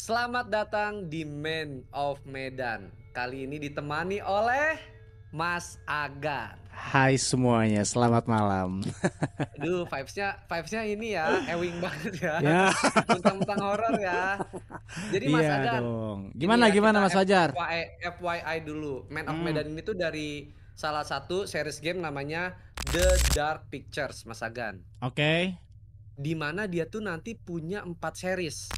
Selamat datang di Men of Medan. Kali ini ditemani oleh Mas Agan. Hai semuanya, selamat malam. Duh, vibes-nya vibes ini ya, ewing banget ya. ya. Tentang horor ya. Jadi Mas iya Agan. Dong. Gimana ya, gimana Mas Fajar? FYI, dulu. Men of hmm. Medan ini tuh dari salah satu series game namanya The Dark Pictures, Mas Agan. Oke. Okay. Dimana dia tuh nanti punya empat series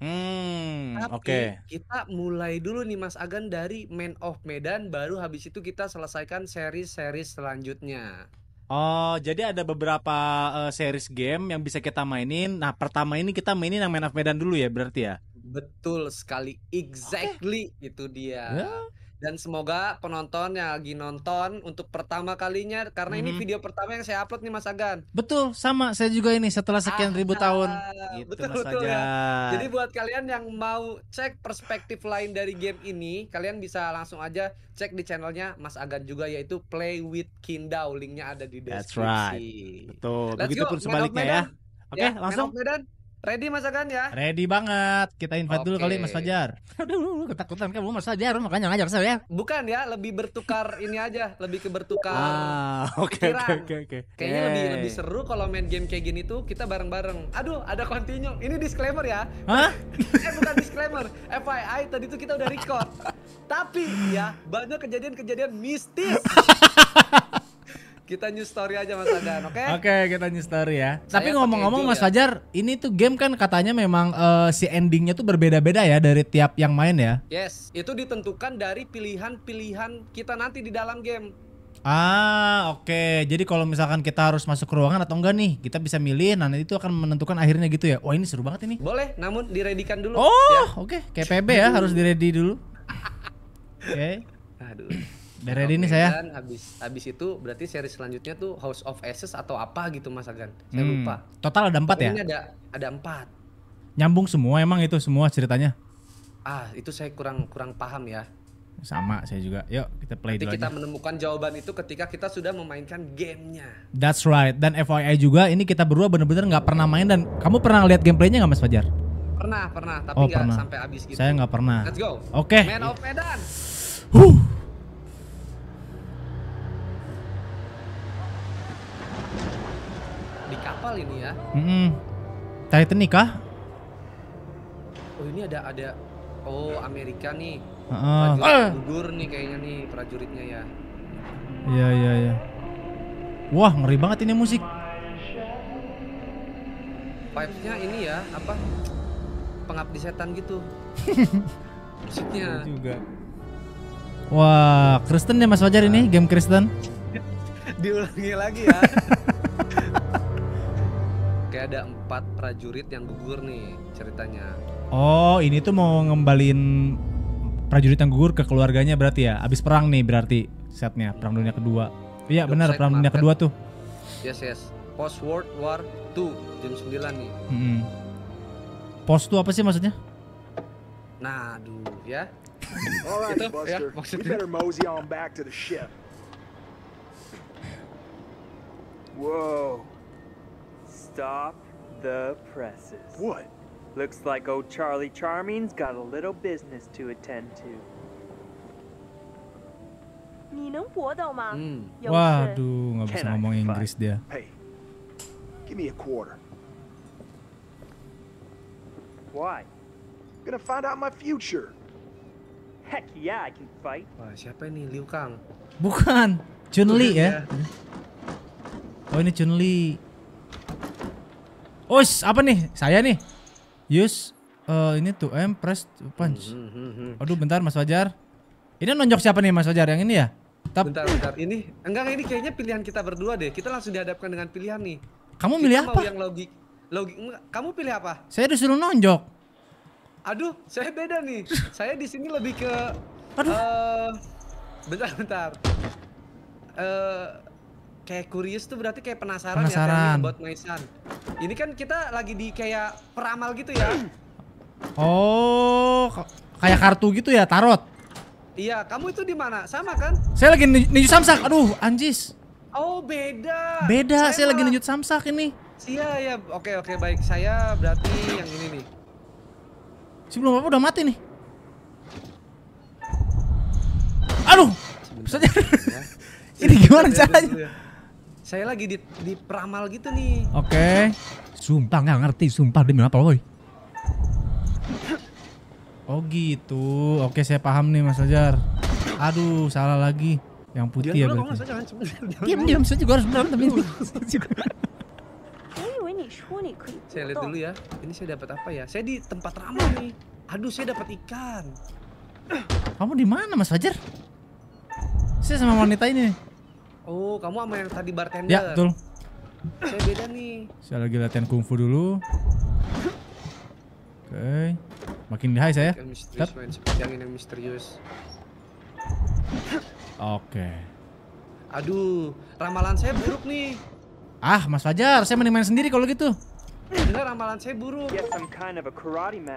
Hmm, Oke. okay. kita mulai dulu nih Mas Agan dari Man of Medan, baru habis itu kita selesaikan seri-seri selanjutnya. Oh, jadi ada beberapa uh, series game yang bisa kita mainin. Nah, pertama ini kita mainin yang Man of Medan dulu ya, berarti ya? Betul sekali, exactly okay. itu dia. Yeah dan semoga penonton yang lagi nonton untuk pertama kalinya karena mm -hmm. ini mhm. video pertama yang saya upload nih Mas Agan. Betul, sama saya juga ini setelah sekian ah, ribu tahun. Gitu, betul betul ya. Jadi buat kalian yang mau cek perspektif lain dari game ini, kalian bisa langsung aja cek di channelnya Mas Agan juga yaitu Play with Kindau, linknya ada di deskripsi. That's right. Betul. Let's Begitu go. pun sebaliknya ya. Oke, okay, ya, langsung. Medan. Ready Mas Agan ya? Ready banget. Kita invite okay. dulu kali Mas Fajar. Aduh, ketakutan kan belum Mas Fajar, makanya ngajar saya. Ya. Bukan ya, lebih bertukar ini aja, lebih ke bertukar. Ah, oke oke oke. Kayaknya hey. lebih eh. lebih seru kalau main game kayak gini tuh kita bareng-bareng. Aduh, ada continue. Ini disclaimer ya. Hah? eh bukan disclaimer. FYI tadi tuh kita udah record. Tapi ya, banyak kejadian-kejadian mistis. Kita new story aja Mas Fajar, oke? Okay? Oke, okay, kita new story ya. Saya Tapi ngomong-ngomong Mas ya. Fajar, ya. ini tuh game kan katanya memang uh, si endingnya tuh berbeda-beda ya dari tiap yang main ya? Yes, itu ditentukan dari pilihan-pilihan kita nanti di dalam game. Ah, oke. Okay. Jadi kalau misalkan kita harus masuk ke ruangan atau enggak nih, kita bisa milih. Nah, nanti itu akan menentukan akhirnya gitu ya. Wah, ini seru banget ini. Boleh, namun diredikan dulu. Oh, ya. oke. Okay. Kayak PB ya, harus diredi dulu. Oke. Okay. Aduh. Dari ini saya. Habis habis itu berarti seri selanjutnya tuh House of Ashes atau apa gitu Mas Agan. Saya hmm. lupa. Total ada empat Pokoknya oh, ya? Ada ada empat. Nyambung semua emang itu semua ceritanya. Ah, itu saya kurang kurang paham ya. Sama saya juga. Yuk kita play Nanti dulu kita aja. menemukan jawaban itu ketika kita sudah memainkan gamenya. That's right. Dan FYI juga ini kita berdua benar-benar nggak pernah main dan kamu pernah lihat gameplaynya nggak Mas Fajar? Pernah, pernah. Tapi oh, nggak oh, gak sampai habis gitu. Saya nggak pernah. Let's go. Oke. Okay. Man of Medan. Huh. kapal ini ya. Mm -hmm. Titanic kah? Oh ini ada ada oh Amerika nih. Uh, Prajurit uh. nih kayaknya nih prajuritnya ya. Iya iya iya. Wah ngeri banget ini musik. Vibesnya ini ya apa? Pengabdi setan gitu. Musiknya. Iya juga. Wah Kristen ya Mas Fajar ini nah. game Kristen. Diulangi lagi ya. kayak ada empat prajurit yang gugur nih ceritanya. Oh, ini tuh mau ngembalin prajurit yang gugur ke keluarganya berarti ya. Abis perang nih berarti setnya perang dunia kedua. Iya benar perang dunia kedua kan? tuh. Yes yes. Post World War 2 jam 9 nih. hmm Post tuh apa sih maksudnya? Nah, aduh ya. Alright, Itu, ya, Buster. Ya, maksudnya. We better mosey on back to the ship. Whoa. Stop the presses. What? Looks like old Charlie Charming's got a little business to attend to. 你能搏斗吗？嗯，waduh hmm. nggak bisa ngomong Inggris dia. Hey, give me a quarter. Why? Gonna find out my future. Heck yeah, I can fight. Wah, siapa ini Liu Kang? Bukan, Chun Li ya. Oh ini Chun Li. Oh, apa nih? Saya nih. Use uh, ini tuh M eh, press punch. Hmm, hmm, hmm, Aduh, bentar Mas Wajar. Ini nonjok siapa nih Mas Wajar Yang ini ya? Tap. Bentar, bentar. Ini enggak ini kayaknya pilihan kita berdua deh. Kita langsung dihadapkan dengan pilihan nih. Kamu milih apa? yang logik. Logik. Kamu pilih apa? Saya disuruh nonjok. Aduh, saya beda nih. saya di sini lebih ke Aduh. Uh, bentar, bentar. Uh, kayak curious tuh berarti kayak penasaran, ya, penasaran. ya buat Maisan. Ini kan kita lagi di kayak peramal gitu ya. Oh, kayak kartu gitu ya, tarot. Iya, kamu itu di mana? Sama kan? Saya lagi ninju samsak. Aduh, anjis. Oh, beda. Beda, saya, saya lagi ninju samsak ini. Iya, ya. Oke, oke, baik. Saya berarti yang ini nih. Si belum apa udah mati nih. Aduh. Ya. ini gimana ya, caranya? Saya lagi di, di peramal gitu nih. Oke. Okay. Sumpah nggak ngerti, sumpah demi apa woi. Oh gitu. Oke, saya paham nih Mas Ajar. Aduh, salah lagi. Yang putih ya, Jangan ya berarti. Diam diam saya juga harus tapi ini. Saya lihat dulu ya. Ini saya dapat apa ya? Saya di tempat ramal nih. Aduh, saya dapat ikan. Kamu di mana, Mas Fajar? Saya sama wanita ini. Oh, kamu sama yang tadi bartender? Ya, betul. Saya beda nih. Saya lagi latihan kungfu dulu. Oke. Okay. Makin high saya. Ya. Tap. yang ini misterius. Oke. Okay. Aduh, ramalan saya buruk nih. Ah, Mas Fajar, saya mending main sendiri kalau gitu. Bener ramalan saya buruk.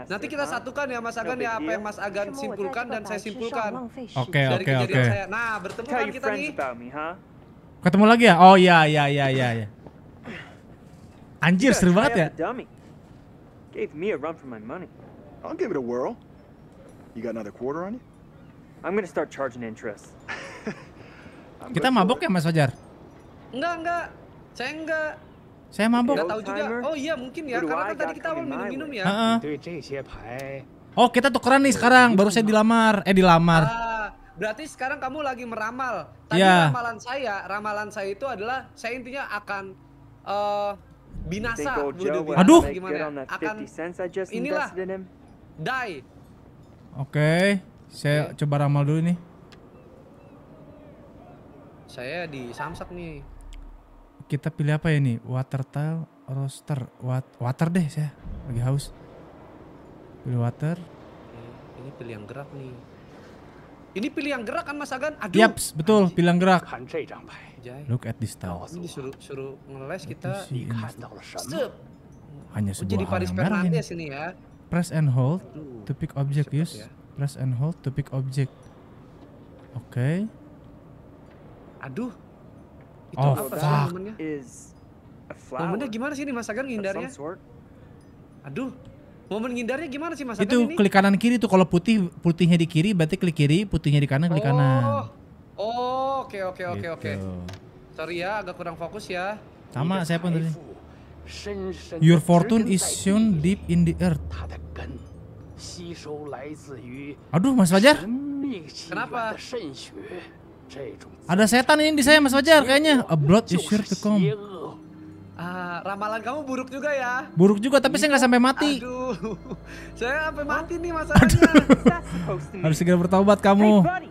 Nanti kita satukan ya Mas Agan ya apa yang Mas Agan simpulkan dan saya simpulkan. Oke, oke, oke. Nah, bertemu kan kita nih. Ketemu lagi ya? Oh iya iya iya iya iya. Anjir seru banget ya. Gave me a run for my money. I'll give it a whirl. You got another quarter on you? I'm gonna start charging interest. Kita mabok ya Mas Fajar? Enggak enggak. Saya enggak. Saya mabok. Enggak tahu juga. Oh iya mungkin ya karena kan tadi kita awal minum-minum ya. Heeh. Uh -uh. Oh kita tukeran nih sekarang baru saya dilamar. Eh dilamar. Uh, Berarti sekarang kamu lagi meramal. Tadi yeah. ramalan saya, ramalan saya itu adalah saya intinya akan uh, binasa. Jauh, Aduh, gimana? Akan inilah die. Oke, okay. saya okay. coba ramal dulu nih. Saya di Samsat nih. Kita pilih apa ya nih? Water tile, roster, Wat water deh saya. Lagi haus. Pilih water. Ini, ini pilih yang gerak nih. Ini pilihan gerak kan Mas Agan? Aduh. Yep, betul, pilihan gerak. Look at this tower. Ini disuruh suruh ngeles kita. Hanya sebuah Jadi Paris Fernandes ini ya. Press and hold to pick object, yes. Ya. Press and hold to pick object. Oke. Aduh. Itu oh, apa fuck. momennya gimana sih ini Mas Agan ngindarnya? Aduh. Mau menghindarnya gimana sih Mas Itu ini? klik kanan kiri tuh kalau putih putihnya di kiri berarti klik kiri, putihnya di kanan klik oh. kanan. Oh, oke oke oke gitu. oke. Sorry ya agak kurang fokus ya. Sama saya pun tadi. Your fortune is soon deep in the earth. Aduh Mas Fajar. Kenapa? Ada setan ini di saya Mas Fajar kayaknya. A blood is sure to come. Ah, ramalan kamu buruk juga ya? Buruk juga, tapi saya nggak sampai mati. Aduh, saya sampai mati nih masalahnya. Harus segera bertobat kamu. Hey, buddy,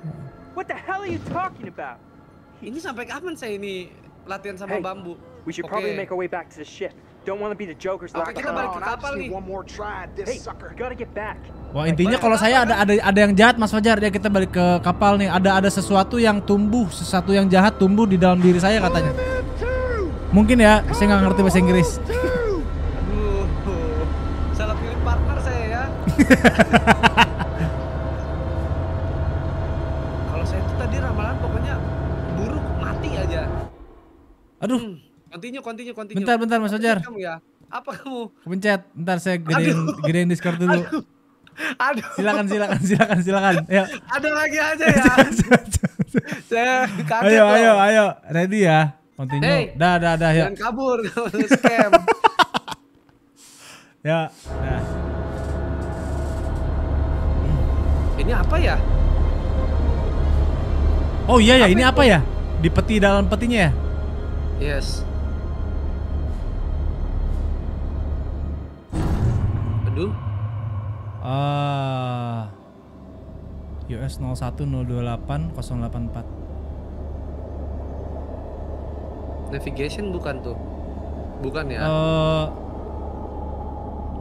what the hell are you talking about? Ini sampai kapan saya ini latihan sama hey, bambu? We should okay. probably make our way back to the ship. Don't want to be the Joker's okay, kita balik ke kapal nih. One more try, this hey, sucker. gotta get back. Wah intinya kalau saya ada ada ada yang jahat Mas Fajar ya kita balik ke kapal nih ada ada sesuatu yang tumbuh sesuatu yang jahat tumbuh di dalam diri saya katanya. Oh, Mungkin ya, saya nggak ngerti bahasa Inggris. Salah pilih partner saya ya. Kalau saya itu tadi ramalan pokoknya buruk mati aja. Aduh. Hmm, continue, continue, continue. Bentar, bentar Mas Ojar. ya. Apa kamu? Pencet. Bentar saya gedein, gedein Discord dulu. Aduh. Aduh. Silakan silakan silakan silakan. Ayo. Ada lagi aja ya. saya kaget. Ayo ayo ayo. Ready ya. Continue. Hey, dah, dah, dah. Ya. Jangan ya. kabur kalau scam. ya, dah. Ini apa ya? Oh iya ya, ini apa ya? Di peti dalam petinya ya? Yes. Aduh. Ah. Uh, US 01 navigation bukan tuh bukan ya uh,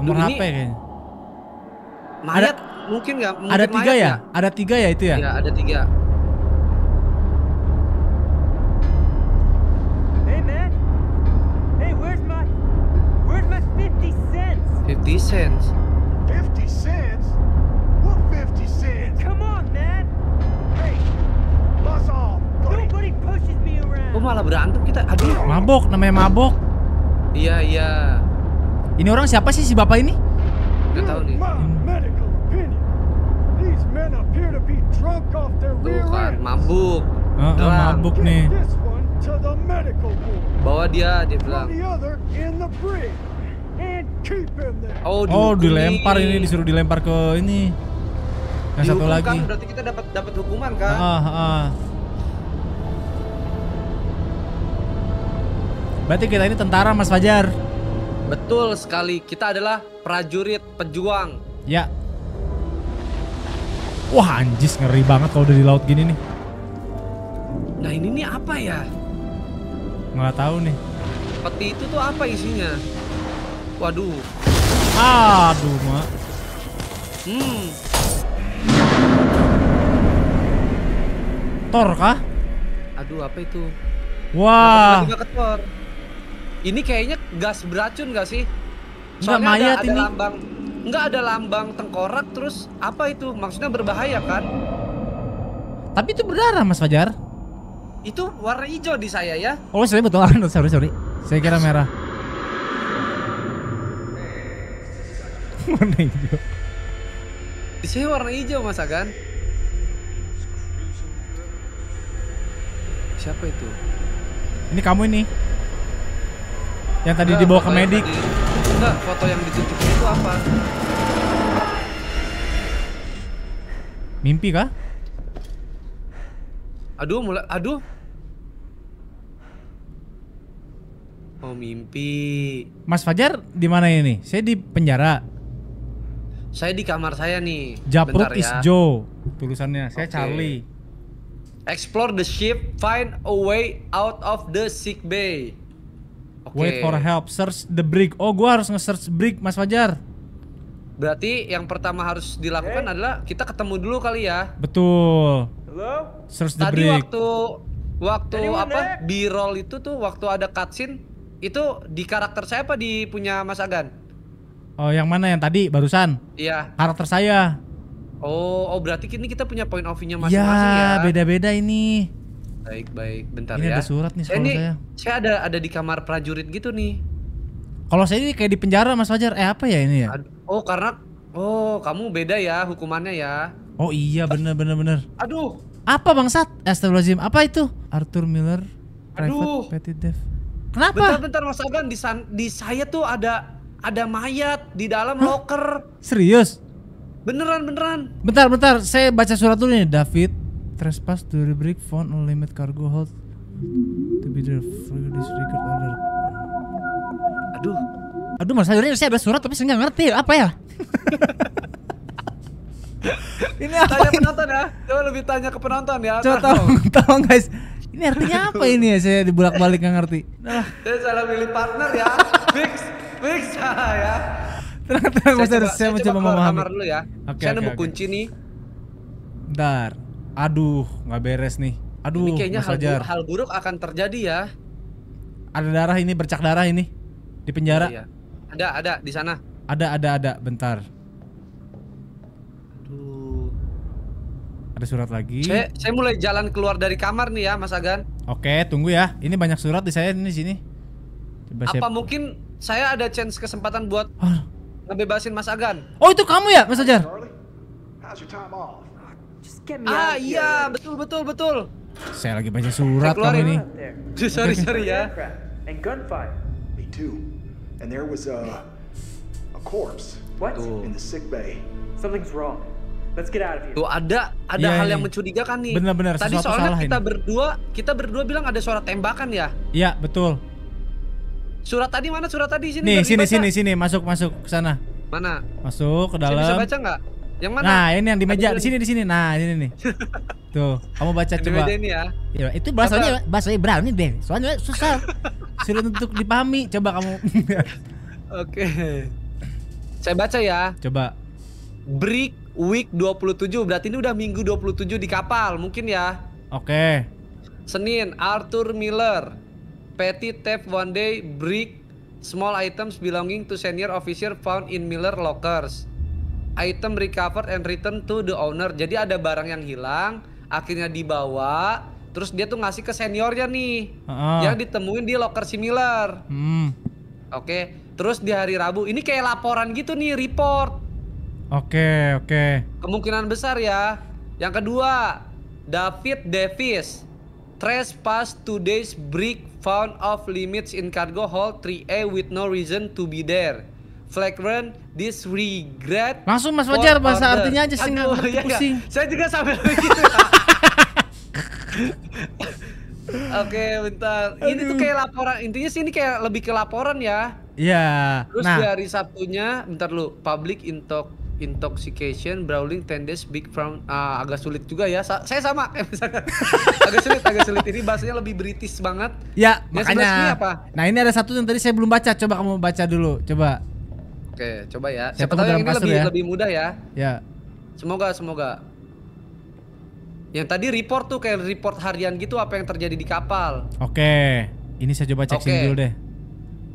nomor Duh, HP kayaknya mayat ada, mungkin nggak ada tiga ya? gak? ada tiga ya itu ya iya ada tiga hey cents kok malah berantem kita aduh mabok namanya mabok iya iya ini orang siapa sih si bapak ini nggak tahu nih Bukan, mabuk uh, uh, Mabuk nih Bawa dia, dia bilang Oh, oh dilempar ini. ini disuruh dilempar ke ini. Yang satu kan, lagi. Kan, berarti kita dapat dapat hukuman kan? Ah, ah. Berarti kita ini tentara Mas Fajar. Betul sekali. Kita adalah prajurit pejuang. Ya. Wah anjis ngeri banget kalau udah di laut gini nih. Nah ini nih apa ya? Nggak tahu nih. Peti itu tuh apa isinya? Waduh. Aduh mak. Hmm. Tor kah? Aduh apa itu? Wah. Wow. Tiba-tiba ketor. Ini kayaknya gas beracun gak sih? Soalnya Nggak, mayat ada, ada ini. lambang nggak ada lambang tengkorak terus apa itu? Maksudnya berbahaya kan? Tapi itu berdarah Mas Fajar. Itu warna hijau di saya ya. Oh, saya betul kan? Sorry, sorry. Saya kira merah. warna hijau. Di saya warna hijau Mas Agan. Siapa itu? Ini kamu ini. Yang tadi enggak, dibawa ke medik. Tadi, enggak, foto yang ditunjukin itu apa? Mimpi kah? Aduh, mulai aduh. Oh, mimpi. Mas Fajar di mana ini? Saya di penjara. Saya di kamar saya nih. Japrut Bentar is ya. Joe tulisannya. Saya okay. Charlie. Explore the ship, find a way out of the sick bay. Okay. Wait for help, search the brick. Oh, gua harus nge-search brick, Mas Fajar. Berarti yang pertama harus dilakukan okay. adalah kita ketemu dulu kali ya. Betul. Halo? Search the Tadi break. waktu waktu apa B-roll itu tuh waktu ada cutscene itu di karakter saya apa di punya Mas Agan? Oh, yang mana yang tadi barusan? Iya. Karakter saya. Oh, oh berarti ini kita punya point of view-nya iya, masing-masing ya. Iya, beda-beda ini. Baik, baik. Bentar ini ya. Ini ada surat nih eh, saya. Ini, saya. saya ada ada di kamar prajurit gitu nih. Kalau saya ini kayak di penjara Mas Fajar. Eh apa ya ini ya? Oh, karena oh, kamu beda ya hukumannya ya. Oh iya, bener bener bener. Aduh. Apa bang sat Astagfirullahalazim. Apa itu? Arthur Miller Private Aduh. Petty Dev Kenapa? Bentar bentar Mas Agan di, san, di saya tuh ada ada mayat di dalam Hah? locker. Serius? Beneran beneran. Bentar bentar, saya baca surat dulu nih David trespass to the break found on limit cargo hold to be the this record order. Aduh. Aduh Mas Sayuri saya ada surat tapi saya nggak ngerti apa ya. ini apa tanya ini? penonton ya coba lebih tanya ke penonton ya coba tolong tolong guys ini artinya apa ini ya saya dibulak balik nggak ngerti nah. saya salah pilih partner ya fix fix ya tenang tenang saya, coba, saya, saya mencoba memahami kamar dulu ya okay, saya okay, nemu okay. kunci nih bentar aduh nggak beres nih aduh ini kayaknya hal buruk, hal buruk akan terjadi ya ada darah ini bercak darah ini di penjara oh, iya. ada ada di sana ada ada ada bentar aduh ada surat lagi saya, saya mulai jalan keluar dari kamar nih ya mas Agan oke tunggu ya ini banyak surat di saya di sini Coba apa siap. mungkin saya ada chance kesempatan buat ah. ngebebasin mas Agan oh itu kamu ya mas Ajar scam ya. Ah iya, betul betul betul. Saya lagi baca surat eh, kamu ini. sorry sorry ya. And gunfire. Me too. And there was a a corpse. What? In the sick bay. Something's wrong. Let's get out of here. Tuh ada ada iya, hal iya, yang iya. mencurigakan nih. Benar-benar. Tadi soalnya kita berdua kita berdua bilang ada suara tembakan ya. Iya betul. Surat tadi mana? Surat tadi sini. Nih sini sini sini masuk masuk ke sana. Mana? Masuk ke dalam. bisa baca nggak? Yang mana? Nah, ini yang di meja, di sini di sini. Nah, ini nih. Tuh, kamu baca yang coba. ini ya. ya itu bahasanya bahasa Ibrani deh. Soalnya susah. Sulit untuk dipahami. Coba kamu. Oke. Saya baca ya. Coba. Break week 27 berarti ini udah minggu 27 di kapal mungkin ya. Oke. Okay. Senin Arthur Miller petty theft one day break small items belonging to senior officer found in Miller lockers item recovered and return to the owner. Jadi ada barang yang hilang, akhirnya dibawa, terus dia tuh ngasih ke seniornya nih. uh huh Yang ditemuin di locker similar. Hmm. Oke, okay. terus di hari Rabu ini kayak laporan gitu nih, report. Oke, okay, oke. Okay. Kemungkinan besar ya. Yang kedua, David Davis trespass today's break found of limits in cargo hold 3A with no reason to be there flagrant disregret. Langsung Mas Wajar bahasa order. artinya aja sih Aduh, ya pusing. Gak? Saya juga sambil begitu. Oke, bentar. Aduh. Ini tuh kayak laporan. Intinya sih ini kayak lebih ke laporan ya. Iya. Terus nah. dari satunya, bentar lu, public intox intoxication, Brawling Tendes, Big from uh, agak sulit juga ya. Sa saya sama kayak misalkan. agak sulit, agak sulit. Ini bahasanya lebih British banget. Ya, makanya. Ini apa? Nah ini ada satu yang tadi saya belum baca. Coba kamu baca dulu. Coba. Oke, coba ya. Siapa, Siapa tahu yang ini lebih ya? lebih mudah ya. Ya. Semoga semoga. Yang tadi report tuh kayak report harian gitu apa yang terjadi di kapal. Oke, ini saya coba cek dulu deh.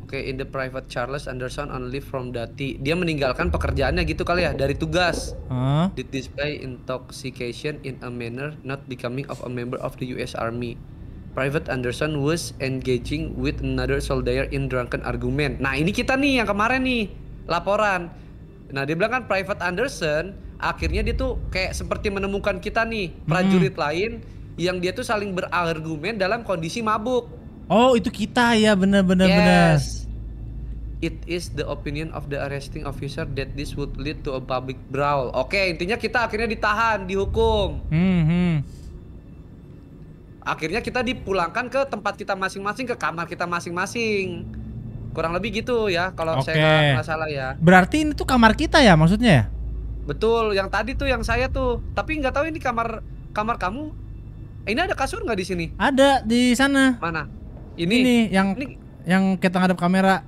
Oke, in the private Charles Anderson on leave from Dati. Dia meninggalkan pekerjaannya gitu kali ya dari tugas. Huh? Did display intoxication in a manner not becoming of a member of the US Army. Private Anderson was engaging with another soldier in drunken argument. Nah, ini kita nih yang kemarin nih laporan. Nah, dia bilang kan Private Anderson akhirnya dia tuh kayak seperti menemukan kita nih hmm. prajurit hmm. lain yang dia tuh saling berargumen dalam kondisi mabuk. Oh, itu kita ya benar-benar yes. benar. It is the opinion of the arresting officer that this would lead to a public brawl. Oke, okay, intinya kita akhirnya ditahan, dihukum. Hmm, hmm, Akhirnya kita dipulangkan ke tempat kita masing-masing, ke kamar kita masing-masing. Kurang lebih gitu ya kalau okay. saya nggak salah ya. Berarti ini tuh kamar kita ya maksudnya ya? Betul, yang tadi tuh yang saya tuh. Tapi nggak tahu ini kamar kamar kamu. Ini ada kasur nggak di sini? Ada di sana. Mana? Ini. Ini yang ini. yang kita ngadep kamera.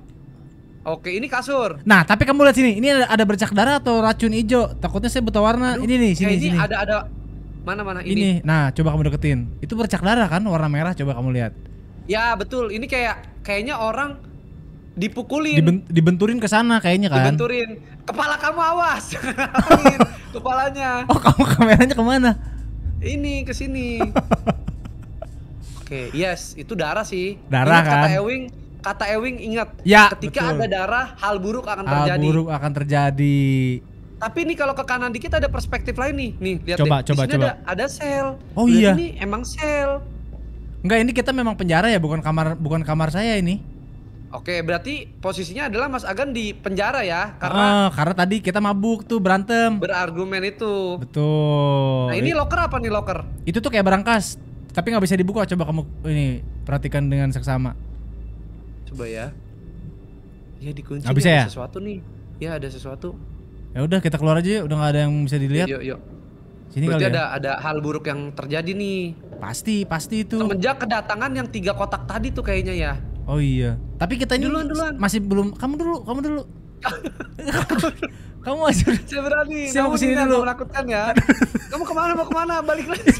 Oke, ini kasur. Nah, tapi kamu lihat sini. Ini ada, ada bercak darah atau racun hijau. Takutnya saya buta warna. Aduh, ini nih, sini ini sini. ada ada mana mana ini. ini. Nah, coba kamu deketin. Itu bercak darah kan warna merah coba kamu lihat. Ya, betul. Ini kayak kayaknya orang dipukulin Diben, dibenturin ke sana kayaknya kan dibenturin kepala kamu awas kepalanya oh kamu kameranya kemana ini ke sini oke okay, yes itu darah sih darah ingat kan kata Ewing kata Ewing ingat ya, ketika betul. ada darah hal buruk akan hal terjadi hal buruk akan terjadi tapi nih kalau ke kanan dikit ada perspektif lain nih nih lihat coba deh. coba coba ada, ada sel oh iya ini emang sel Enggak ini kita memang penjara ya bukan kamar bukan kamar saya ini Oke, berarti posisinya adalah Mas Agan di penjara ya, karena ah, karena tadi kita mabuk tuh berantem. Berargumen itu. Betul. Nah ini locker apa nih locker? Itu tuh kayak berangkas, tapi nggak bisa dibuka. Coba kamu ini perhatikan dengan seksama. Coba ya. Iya dikunci. Gak bisa ya? Ada sesuatu nih. Iya ada sesuatu. Ya udah kita keluar aja, udah nggak ada yang bisa dilihat. Yuk, yuk. yuk. Sini Berarti kali ya. ada ya? ada hal buruk yang terjadi nih. Pasti, pasti itu. Semenjak kedatangan yang tiga kotak tadi tuh kayaknya ya. Oh iya. Tapi kita ini duluan, duluan. masih belum kamu dulu, kamu dulu. kamu masih Saya berani. Saya mau sini dulu. Menakutkan ya. kamu kemana mau kemana? Balik lagi.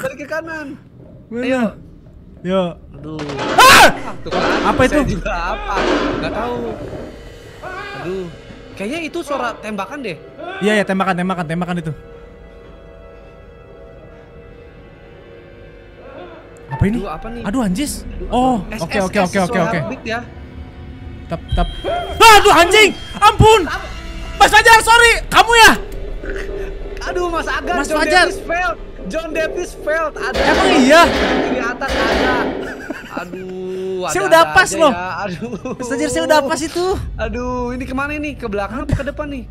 Balik ke kanan. Mana? Ayo. Yo. Aduh. Ah! Tuh, kan, Apa itu? Saya juga apa? Gak tahu. Aduh. Kayaknya itu suara tembakan deh. Iya ya, tembakan, tembakan, tembakan itu. Apa ini? Aduh, apa nih? Aduh anjis. oh, oke oke oke oke oke. Ya. Tap tap. Aduh anjing. Ampun. Mas Fajar, sorry. Kamu ya? Aduh, Mas Agar. Mas John Fajar. Davis failed. John Davis failed. Ada. Emang iya? Di atas ada. Aduh, ada, saya udah pas ya. loh. Aduh. Mas Fajar, saya udah pas itu. Aduh, ini kemana ini? Ke belakang atau ke depan nih?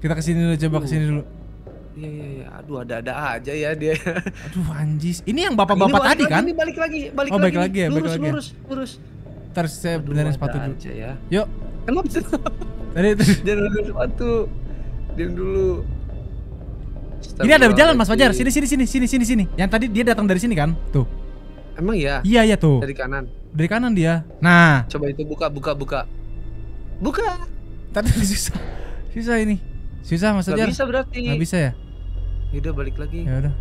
Kita kesini dulu, coba kesini dulu. Iya iya iya. Aduh ada-ada aja ya dia. Aduh anjis. Ini yang bapak-bapak tadi kan? Ini balik lagi, balik oh, lagi. Ya, balik lagi ya, lurus, balik lagi. Lurus, lurus. Terus saya benerin sepatu dulu. Aja ya. Yuk. Kenapa sih? Tadi itu. Jangan sepatu. Diam dulu. ini ada jalan Mas Fajar. Sini sini sini sini sini sini. Yang tadi dia datang dari sini kan? Tuh. Emang ya. Iya iya tuh. Dari kanan. Dari kanan dia. Nah. Coba itu buka buka buka. Buka. Tadi susah. Susah ini. Susah Mas Fajar. Gak bisa berarti. Gak bisa ya? udah balik lagi. Ya udah.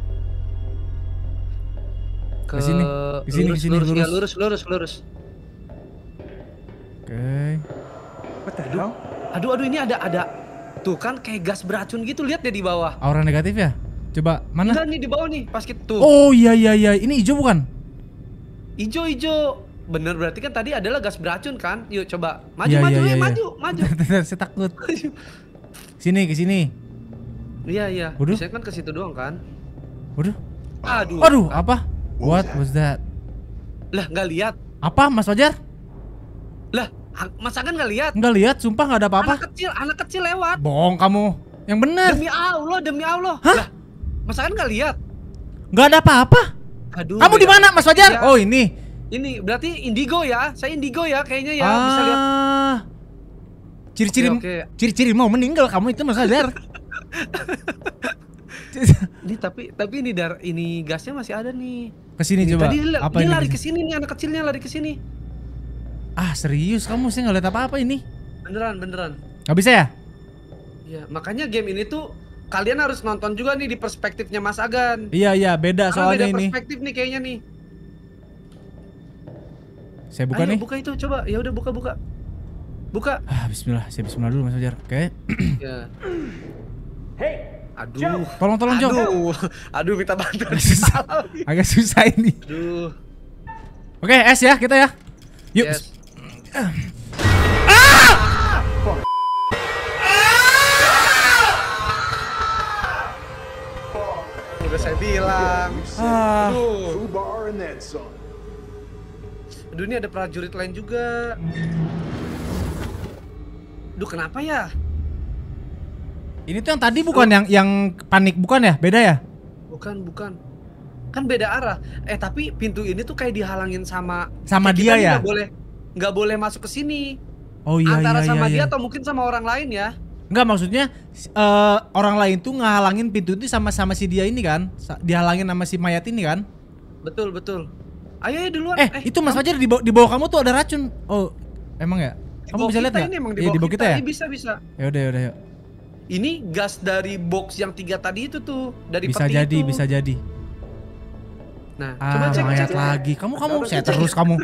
Ke sini. Ke sini, lurus, sini, iya, lurus, lurus. Ya, lurus, lurus, lurus. Oke. Okay. What Aduh, aduh ini ada ada tuh kan kayak gas beracun gitu lihat deh di bawah. Aura negatif ya? Coba mana? Enggak nih di bawah nih pas kita Oh iya iya iya, ini hijau bukan? Hijau hijau. Bener berarti kan tadi adalah gas beracun kan? Yuk coba maju ya, maju ya, ya, ya. maju maju. Saya takut. Sini ke sini. Iya iya. Waduh. Saya kan ke situ doang kan. Waduh. Aduh. Waduh apa? What was that? Lah, nggak lihat. Apa, Mas Fajar? Lah, Mas Agan nggak lihat? Nggak lihat, sumpah nggak ada apa-apa. Anak kecil, anak kecil lewat. Bohong kamu. Yang benar. Demi Allah, demi Allah. Hah? Lah, Mas Agan nggak lihat? Nggak ada apa-apa. Aduh. Kamu ya. di mana, Mas Fajar? Ya. Oh, ini. Ini berarti indigo ya? Saya indigo ya kayaknya ya, ah. bisa lihat. Ah. Ciri-ciri ciri-ciri mau meninggal kamu itu Mas Fajar. ini tapi tapi ini dar ini gasnya masih ada nih. Kesini ini, coba. Tadi apa dia ini lari kesini nih anak kecilnya lari kesini. Ah serius kamu sih ngeliat apa-apa ini? Beneran beneran. Gak bisa ya? Ya makanya game ini tuh kalian harus nonton juga nih di perspektifnya Mas Agan. Iya iya beda Karena soalnya beda ini. perspektif nih kayaknya nih. Saya buka Ayo, nih. buka itu coba. Ya udah buka buka. Buka. Ah, bismillah. Saya bismillah dulu Mas Ajar. Oke. Okay. Iya. Hey, Aduh. Joe. Tolong tolong Joe. Aduh. Aduh minta bantuan. Agak susah ini. Aduh. Oke, okay, S ya kita ya. Yuk. Yes. Ah! Udah saya bilang. Ah. Aduh. Aduh ini ada prajurit lain juga. Duh kenapa ya? Ini tuh yang tadi bukan oh. yang yang panik bukan ya? Beda ya? Bukan, bukan. Kan beda arah. Eh tapi pintu ini tuh kayak dihalangin sama sama dia ya. Gak boleh nggak boleh masuk ke sini. Oh iya Antara iya, sama iya, dia iya. atau mungkin sama orang lain ya? Enggak maksudnya uh, orang lain tuh ngehalangin pintu itu sama sama si dia ini kan? Dihalangin sama si mayat ini kan? Betul, betul. Ayo ya duluan. Eh, eh itu Mas Fajar di bawah, di bawah kamu tuh ada racun. Oh, emang ya? Kamu bisa lihat nggak? Iya, di bawah kita, kita ya. Bisa, bisa. Ya udah, ya udah, yuk. Ini gas dari box yang tiga tadi itu tuh dari bisa peti jadi, itu. bisa jadi. Nah, ah, coba cek, cek lagi. Ya. Kamu kamu saya terus kamu.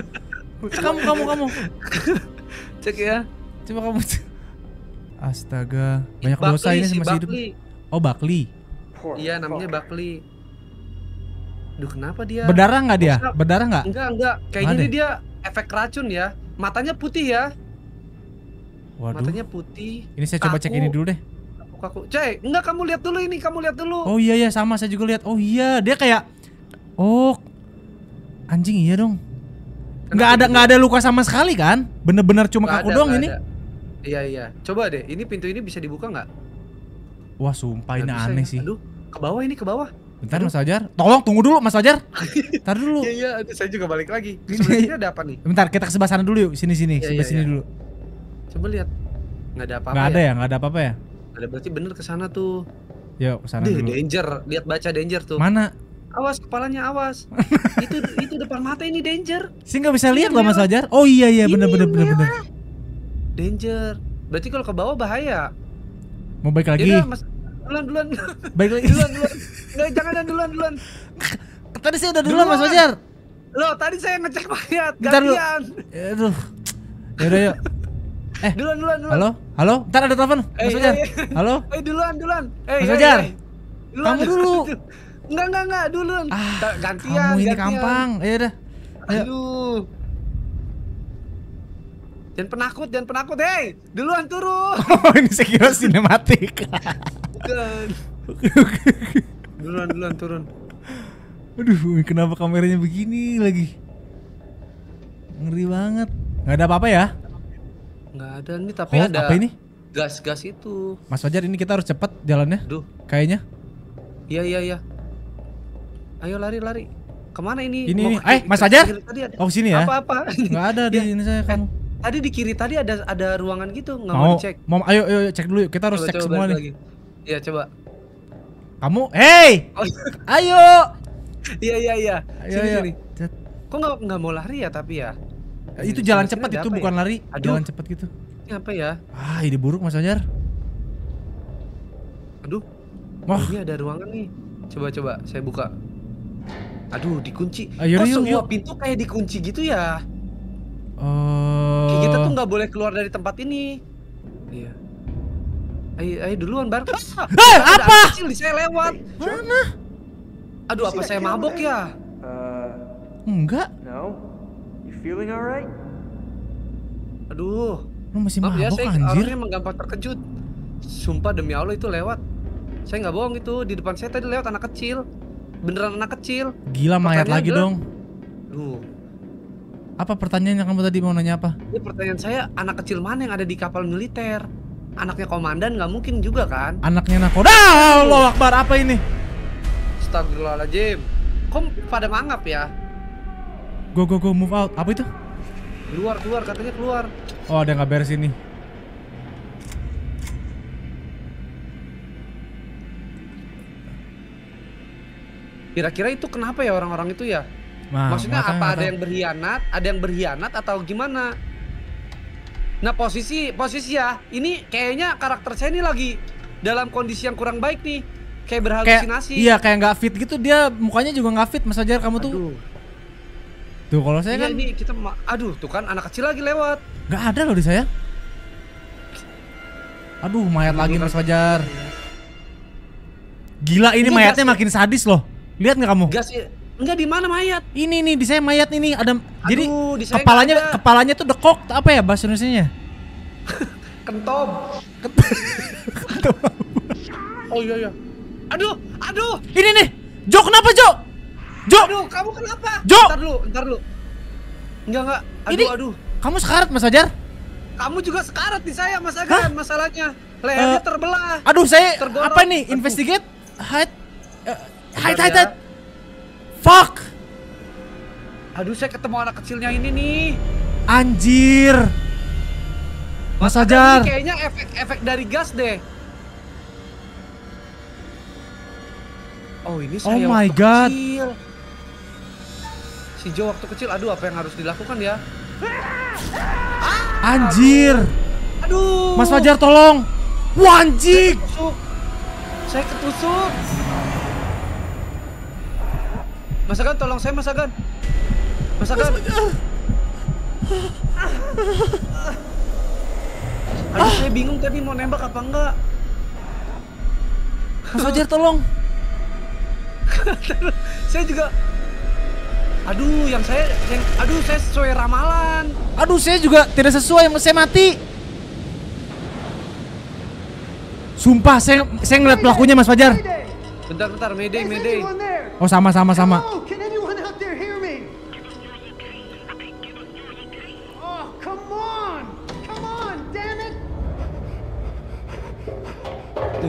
kamu kamu kamu. cek ya. Coba kamu. Cek. Astaga, banyak bakli, dosa ini masih hidup. Oh, Bakli. Iya, namanya Bakli. Duh, kenapa dia? Berdarah nggak dia? Berdarah nggak? Enggak, enggak. Kayaknya ini dia efek racun ya. Matanya putih ya. Waduh. Matanya putih. Ini saya kaku. coba cek ini dulu deh kaku. cek enggak kamu lihat dulu ini, kamu lihat dulu. Oh iya ya, sama saya juga lihat. Oh iya, dia kayak oh anjing iya dong. Nggak ada nggak ada luka sama sekali kan? Bener-bener cuma gak kaku ada, doang ini. Ada. Iya iya. Coba deh, ini pintu ini bisa dibuka nggak? Wah, sumpah ini aneh ya. sih. Aduh, ke bawah ini ke bawah. Bentar aduh. Mas Ajar tolong tunggu dulu Mas Ajar Tar dulu. Iya iya, saya juga balik lagi. Ini ada apa nih? Bentar, kita ke sebelah sana dulu yuk. Sini sini, ya, sebelah iya, sini iya. dulu. Coba lihat. Nggak ada apa-apa. Nggak ada ya, ya? nggak ada apa-apa ya. Ada berarti bener ke sana tuh. Yuk, ke sana dulu. Danger, lihat baca danger tuh. Mana? Awas kepalanya awas. itu itu depan mata ini danger. Sih nggak bisa lihat kan lah Mas Ajar. Oh iya iya bener bener bener bener. Danger. Berarti kalau ke bawah bahaya. Mau baik lagi. Yaudah, mas, duluan duluan. Baik lagi. duluan duluan. Nggak, jangan dan duluan duluan. Tadi saya udah duluan, duluan. Mas Ajar. Loh, tadi saya ngecek mayat. Gantian. Aduh. Yaudah yuk. Eh, duluan duluan duluan. Halo? Halo? ntar ada telepon. Eh, Mas Fajar. Eh, eh. Halo? Eh, duluan duluan. Eh, Mas Fajar. Ya, ya, ya. Kamu dulu. Enggak enggak enggak duluan. Ah, gantian. Kamu ini gantian. kampang. Iya, Ayo dah. Aduh. Jangan penakut, jangan penakut, hei! Duluan turun! Oh, ini saya kira sinematik. Bukan. duluan, duluan turun. Aduh, kenapa kameranya begini lagi? Ngeri banget. Nggak ada apa-apa ya? Enggak ada nih, tapi oh, ada. Apa ini? Gas-gas itu. Mas Fajar, ini kita harus cepat jalannya. Duh. Kayaknya. Iya, iya, iya. Ayo lari, lari. Kemana ini? Ini, ini. eh Mas Fajar. Oh, sini ya. Apa-apa. Nggak ada di sini saya kan. Tadi di kiri tadi ada ada ruangan gitu, nggak mau, mau Mau, ayo, ayo cek dulu. Kita harus coba, cek coba semua nih. Iya, coba. Kamu, hey! Oh. ayo. Iya, iya, iya. Sini, iya, iya. sini. Kok nggak nggak mau lari ya tapi ya? Ya, itu jalan cepat itu ya? bukan lari, Aduh. jalan cepat gitu. Ini apa ya? Ah, ini buruk Mas Anjar. Aduh. Wah. Ini ada ruangan nih. Coba coba saya buka. Aduh, dikunci. Ayo, ah, Kok ayo, semua yuk. pintu kayak dikunci gitu ya? Oh. Uh... Kita tuh nggak boleh keluar dari tempat ini. Iya. Ayo, ayo duluan Bar. Ah, apa? Kecil di saya lewat. Mana? Aduh, apa saya mabok ya? Uh, enggak. No feeling alright? Aduh, lu masih ya, mabok ya, saya anjir. Saya emang gampang terkejut. Sumpah demi Allah itu lewat. Saya nggak bohong itu, di depan saya tadi lewat anak kecil. Beneran anak kecil. Gila mayat lagi dong. Duh. Apa pertanyaan yang kamu tadi mau nanya apa? Ya, pertanyaan saya, anak kecil mana yang ada di kapal militer? Anaknya komandan nggak mungkin juga kan? Anaknya nakoda. Allah Akbar, apa ini? Astagfirullahaladzim. Kok pada mangap ya? Go go go move out. Apa itu? Keluar keluar katanya keluar. Oh ada nggak beres ini? Kira-kira itu kenapa ya orang-orang itu ya? Nah, Maksudnya makanya, apa ada yang berkhianat, ada yang berkhianat atau gimana? Nah posisi posisi ya, ini kayaknya karakter saya ini lagi dalam kondisi yang kurang baik nih, kayak berhalusinasi. Kayak, iya kayak nggak fit gitu dia mukanya juga nggak fit Mas Ajar kamu Aduh. tuh Tuh kalau saya iya, kan ini kita aduh tuh kan anak kecil lagi lewat. Gak ada loh di saya. Aduh mayat lagi Mas Fajar. Gila ini, ini mayatnya makin sadis loh. Lihat nggak kamu? Gas Enggak di mana mayat? Ini nih di saya mayat ini ada aduh, jadi kepalanya kepalanya tuh dekok apa ya bahasa Indonesianya? Kentom. Kentom. oh iya iya. Aduh, aduh. Ini nih. Jok kenapa Jok? Jo! Aduh, kamu kenapa? Jo! Ntar dulu, ntar dulu. Enggak, enggak. Aduh, Ini, aduh. Kamu sekarat, Mas Ajar? Kamu juga sekarat di saya, Mas Ajar, masalahnya. Lehernya uh, terbelah. Aduh, saya tergolong. apa ini? Investigate? Hide? Uh, hide, hide, Fuck! Aduh, saya ketemu anak kecilnya ini nih. Anjir. Mas Ajar. Ini kayaknya efek-efek dari gas deh. Oh, ini saya Oh my god. Kecil si Joe waktu kecil aduh apa yang harus dilakukan ya ah, anjir aduh Mas Fajar tolong wanjik saya ketusuk Mas Agan tolong saya Mas Agan Mas Agan Aduh ah. saya bingung tadi mau nembak apa enggak Mas Fajar tolong saya juga Aduh, yang saya, yang, aduh saya sesuai ramalan. Aduh, saya juga tidak sesuai yang saya mati. Sumpah, saya saya ngeliat pelakunya Mas Fajar. Bentar, bentar, Mayday, Mayday. Oh, sama, sama, sama. Oh,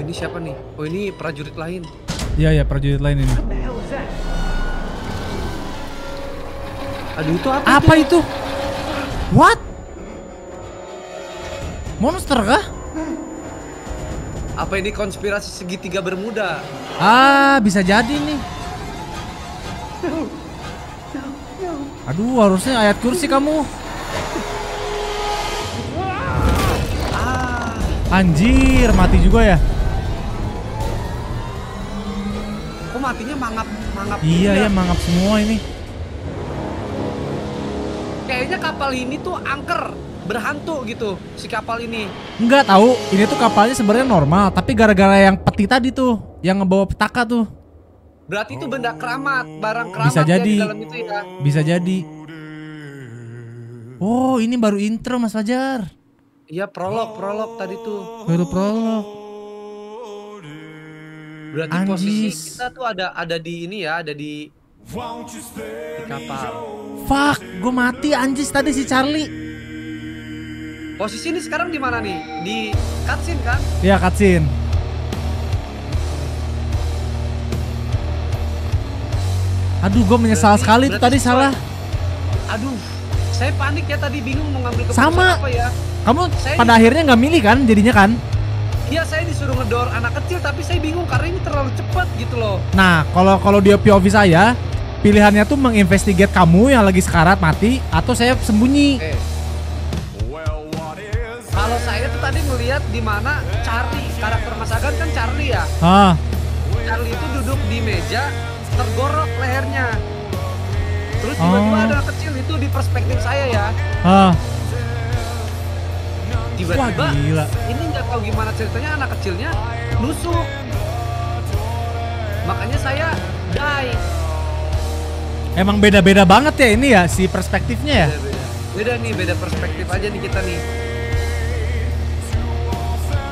ini siapa nih? Oh, ini prajurit lain. Iya, ya, prajurit lain ini. Aduh itu apa? Apa itu? itu? What? Monster kah? Apa ini konspirasi segitiga bermuda? Ah, bisa jadi nih. Aduh, harusnya ayat kursi kamu. Anjir, mati juga ya. Kok matinya mangap mangap. Iya, gitu iya ya mangap semua ini. kapal ini tuh angker berhantu gitu si kapal ini nggak tahu ini tuh kapalnya sebenarnya normal tapi gara-gara yang peti tadi tuh yang ngebawa petaka tuh berarti itu benda keramat barang keramat bisa jadi di dalam itu ya bisa jadi oh ini baru intro mas Fajar iya prolog prolog tadi tuh baru prolog berarti Anjis. posisi kita tuh ada ada di ini ya ada di di kapal. Fuck, gue mati anjis tadi si Charlie. Posisi ini sekarang di mana nih? Di cutscene kan? Iya, cutscene. Aduh, gue menyesal berarti, sekali itu tadi sesuai. salah. Aduh, saya panik ya tadi bingung mau ngambil keputusan Sama. apa ya. Kamu saya pada akhirnya nggak milih kan jadinya kan? ya saya disuruh ngedor anak kecil tapi saya bingung karena ini terlalu cepat gitu loh nah kalau kalau dia POV saya pilihannya tuh menginvestigate kamu yang lagi sekarat mati atau saya sembunyi okay. Eh. kalau saya tuh tadi melihat di mana Charlie karakter Mas Agan kan Charlie ya ah. Charlie itu duduk di meja tergorok lehernya terus tiba-tiba oh. ada anak kecil itu di perspektif saya ya ah tiba-tiba ini nggak tahu gimana ceritanya anak kecilnya nusuk makanya saya die emang beda-beda banget ya ini ya si perspektifnya ya beda, nih beda perspektif aja nih kita nih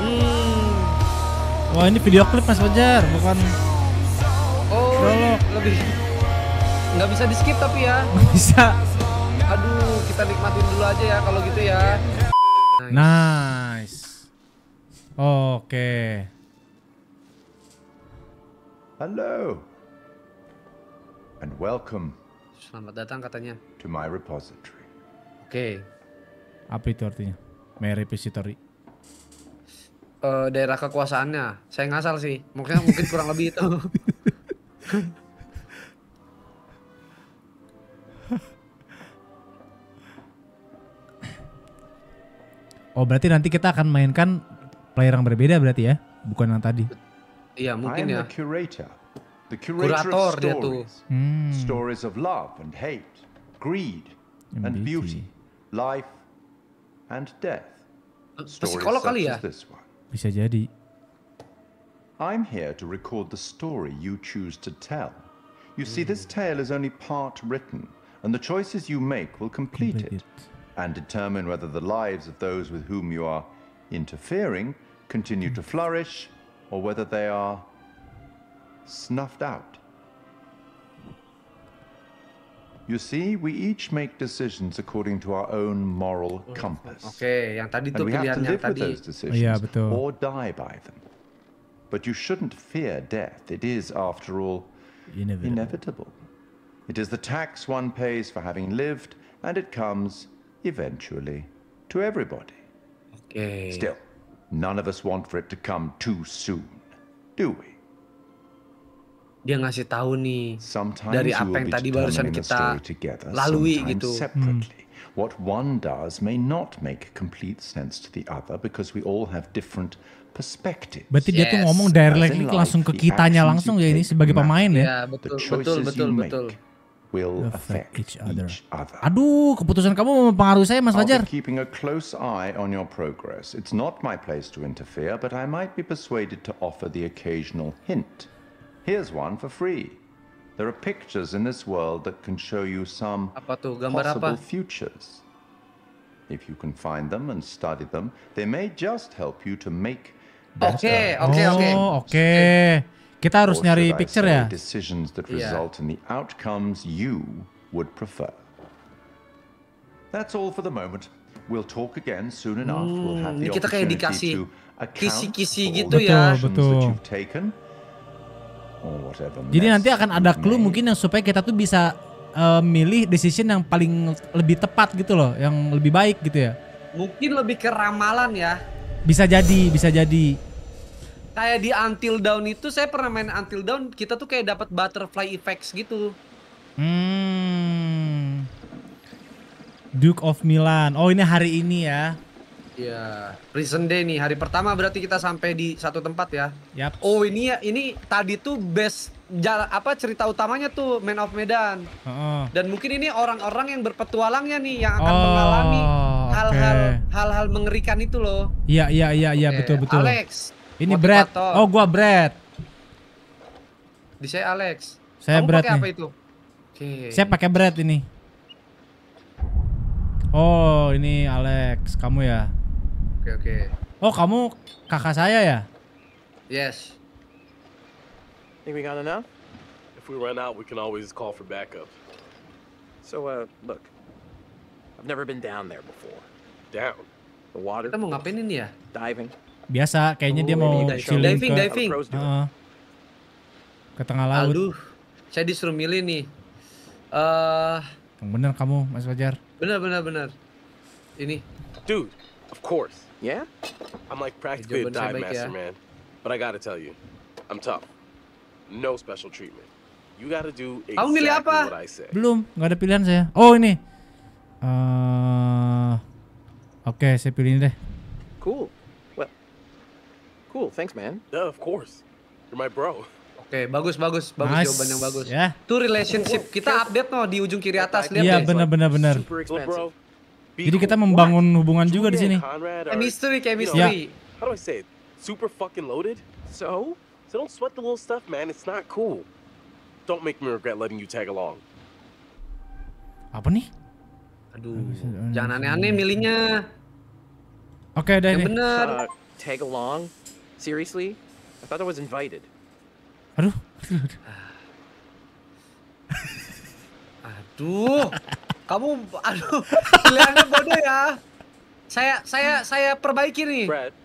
hmm. wah ini video klip mas Fajar bukan oh Bro. Iya. lebih nggak bisa di skip tapi ya bisa aduh kita nikmatin dulu aja ya kalau gitu ya Nice. Nice. Oke. Okay. Hello. And welcome. Selamat datang katanya. To my repository. Oke. Okay. Apa itu artinya? My repository. Uh, daerah kekuasaannya. Saya ngasal sih. Maksudnya mungkin kurang lebih itu. Oh berarti nanti kita akan mainkan player yang berbeda berarti ya, bukan yang tadi. Iya mungkin ya. The curator, the curator Kurator dia tuh. Hmm. Stories of love and hate, greed and beauty, life and death. Psikolog kali ya? Bisa jadi. I'm here to record the story you choose to tell. You see, this tale is only part written, and the choices you make will complete it. and determine whether the lives of those with whom you are interfering continue to flourish or whether they are snuffed out. You see, we each make decisions according to our own moral oh, compass. okay, yang tadi live with those decisions oh, betul. Or die by them. But you shouldn't fear death. It is after all inevitable. inevitable. It is the tax one pays for having lived and it comes eventually to everybody. Okay. Still, none of us want for it to come too soon, do we? Dia ngasih tahu nih Sometimes dari apa yang tadi barusan kita lalui gitu. Separately. Hmm. What one does may not make complete sense to the other because we all have different perspective. Berarti yes. dia tuh ngomong directly langsung ke kitanya langsung ya ini sebagai pemain ya. ya betul, betul, betul, betul will affect each other. each other. Aduh, keputusan kamu mempengaruhi saya, Mas Fajar. I'll keeping a close eye on your progress. It's not my place to interfere, but I might be persuaded to offer the occasional hint. Here's one for free. There are pictures in this world that can show you some apa tuh, gambar possible apa? futures. If you can find them and study them, they may just help you to make Oke, oke, oke. Oh, oke. Kita harus nyari picture ya. Yeah. That's all for the moment. We'll talk again soon enough. Hmm, we'll have hmm, the kita kayak dikasih kisi-kisi gitu ya. Betul, betul. Jadi nanti akan ada clue mungkin yang supaya kita tuh bisa uh, milih decision yang paling lebih tepat gitu loh, yang lebih baik gitu ya. Mungkin lebih ke ramalan ya. Bisa jadi, bisa jadi kayak di Until down itu saya pernah main Until down kita tuh kayak dapat butterfly effects gitu. Hmm. Duke of Milan. Oh ini hari ini ya. Iya, recent day nih hari pertama berarti kita sampai di satu tempat ya. Yap. Oh ini ya, ini tadi tuh best jala, apa cerita utamanya tuh Man of Medan. Uh Dan mungkin ini orang-orang yang berpetualangnya nih yang akan oh, mengalami hal-hal okay. hal-hal mengerikan itu loh. Iya iya iya iya okay. betul betul. Alex, ini Brad. Oh, gua Brad. Di saya Alex. Saya Kamu Brad pakai apa itu? Okay. Saya pakai Brad ini. Oh, ini Alex, kamu ya? Oke, okay, oke. Okay. Oh, kamu kakak saya ya? Yes. Think we got enough? If we run out, we can always call for backup. So, uh, look. I've never been down there before. Down? The water? Kita mau ngapain ini ya? Diving biasa kayaknya oh, dia mau chilling diving, ke, diving. Uh, ke tengah laut. Aduh, saya disuruh milih nih. Uh, bener kamu, Mas Fajar. Bener, bener, bener. Ini. Dude, of course. Yeah? I'm like practically a dive ya. master, ya. man. But I gotta tell you, I'm tough. No special treatment. You gotta do exactly Kamu milih apa? what I say. Belum, nggak ada pilihan saya. Oh ini. Uh, Oke, okay, saya pilih ini deh. Cool. Cool, thanks man. Yeah, of course. You're my bro. Oke, okay, bagus bagus bagus nice. jawaban yang bagus. Yeah. Itu relationship kita update noh di ujung kiri atas iya, lihat Iya, benar benar benar. Jadi kita membangun What? hubungan juga di sini. Chemistry, chemistry. Yeah. How do I say it? Super fucking loaded? So? So don't sweat the little stuff, man. It's not cool. Don't make me regret letting you tag along. Apa nih? Aduh, jangan aneh-aneh milihnya. Oke, okay, udah Yang bener. Uh, tag along. Seriously? I thought I was invited. Aduh. aduh. Kamu aduh, kelihatan bodoh ya. Saya saya saya perbaiki nih. Brad.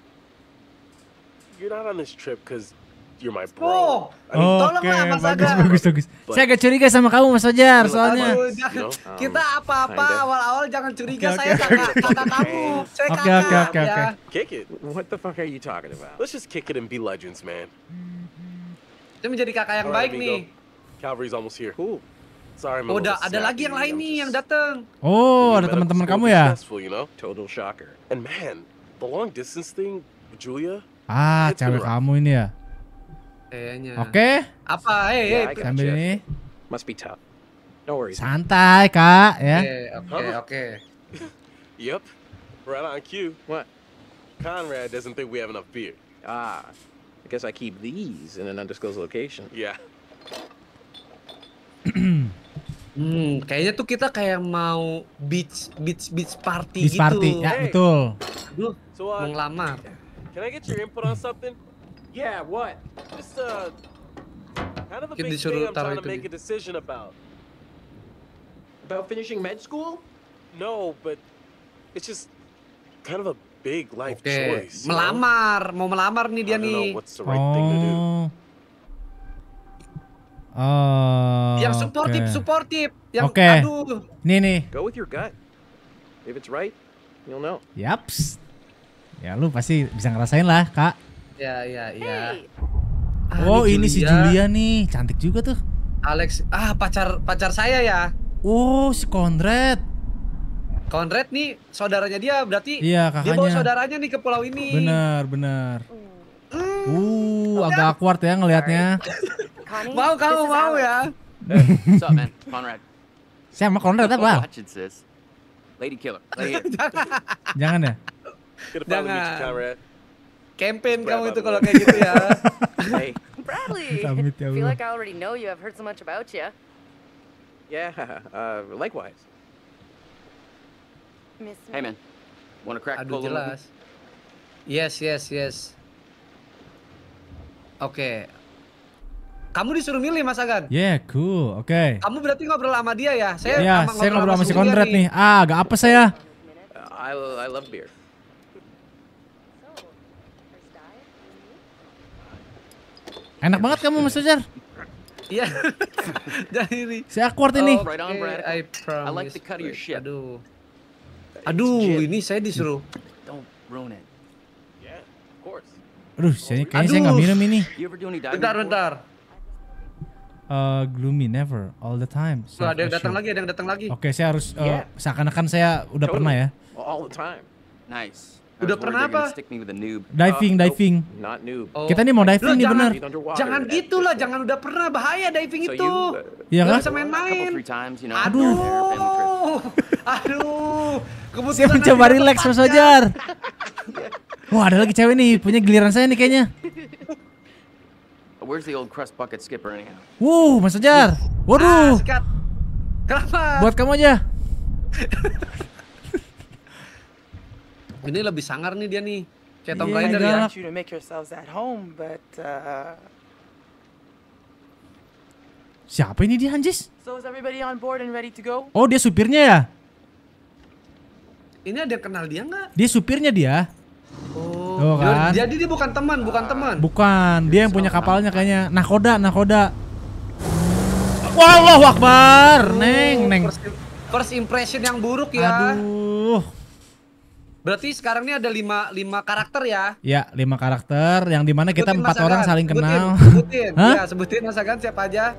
You're not on this trip cuz you're my bro. I mean, oh, Oke, okay. Mas bagus, Agar. bagus, bagus. But, Saya agak curiga sama kamu, Mas Ojar, soalnya. Aduh, jangan, you know, kita um, apa-apa awal-awal jangan curiga okay, okay, saya kakak, okay. kakak kamu. Saya okay, kakak, ya. Kick it. What the fuck are you talking about? Let's just kick it and be legends, man. Itu menjadi kakak yang baik nih. Calvary's almost here. Cool. Sorry, oh, udah ada lagi yang lain nih yang datang. Oh, ada teman-teman kamu ya? Total shocker. And man, the long distance thing, Julia. Ah, cewek kamu ini ya? kayaknya. Oke. Okay? Apa? Eh, hey, yeah, hey, eh, sambil ini. Must be tough. No worries. Santai, Kak, ya. Eh, oke, oke. Yep. Right on cue. What? Conrad doesn't think we have enough beer. Ah. I guess I keep these in an undisclosed location. Yeah. Hmm, kayaknya tuh kita kayak mau beach beach beach party beach gitu. Beach party, ya hey. betul. Aduh, so, uh, mau ngelamar. Can I get your input on something? Yeah, what? Just a uh, kind of a big thing I'm trying to make a decision about. About finishing med school? No, but it's just kind of a big life okay. choice. Melamar, know? mau melamar nih dia nih. What's right oh. Oh, yang supportive, okay. supportive. Yang okay. aduh. Nih nih. Go with your gut. If it's right, you'll know. Yaps. Ya lu pasti bisa ngerasain lah, Kak. Iya, iya, iya. Hey. oh, ini, si Julia nih, cantik juga tuh. Alex, ah pacar pacar saya ya. Oh, si Konrad. Konrad nih saudaranya dia berarti iya, kakaknya. dia bawa saudaranya nih ke pulau ini. Bener, bener. Mm. Uh, okay. agak awkward ya ngelihatnya. mau kamu mau ya? What's up, man? Conrad. Saya sama Conrad apa? Lady killer. Lady Jangan ya. Jangan campaign kamu itu kalau kayak gitu ya. Bradley, I feel like I already know you. I've heard so much about you. Ya. Yeah, uh, likewise. Miss me? Hey man, wanna crack Aduh, jelas. Yes, yes, yes. Oke. Okay. Kamu disuruh milih Mas Agan. Yeah, cool. Oke. Okay. Kamu berarti ngobrol sama dia ya? Saya yeah, sama, saya ngobrol sama si Konrad nih. nih. Ah, agak apa saya? Uh, I, I love beer. Enak banget kamu Mas Fajar. Iya. Jadi Si awkward ini. Oh, I, promise, I like the cut of your shit. Aduh. Aduh, ini saya disuruh. Don't ruin it. Aduh, saya kayaknya saya nggak minum ini. Bentar, bentar. Uh, gloomy never all the time. So, ada yang datang lagi, ada yang datang lagi. Oke, okay, saya harus uh, yeah. seakan-akan saya udah totally. pernah ya. All the time. Nice. Udah pernah apa? Diving, uh, diving. Oh. Kita nih mau diving nih benar Jangan gitulah, jangan udah pernah bahaya diving itu. Uh, iya kan? Bisa main-main. Aduh. Aduh. siapa yang mencoba relax Mas Ojar. Wah, ada lagi cewek nih, punya giliran saya nih kayaknya. Where's the old crust bucket skipper anyhow? Wuh, Mas Ojar. Waduh. Ah, Kenapa? Buat kamu aja. Ini lebih sangar nih dia nih. Kayak Tomb Raider ya. You to make yourselves at home, but uh... Siapa ini dia Hanjis? So is everybody on board and ready to go? Oh, dia supirnya ya? Ini ada kenal dia nggak? Dia supirnya dia. Oh, oh kan? Jadi dia bukan teman, bukan teman. Bukan, dia yang punya kapalnya kayaknya. Nakoda, nakoda. Wallahu akbar. neng, neng. First, first impression yang buruk ya. Aduh. Berarti sekarang ini ada lima, lima karakter ya? Ya, lima karakter yang dimana sebutin kita empat orang saling kenal. Sebutin, Hah? ya sebutin Mas siapa aja?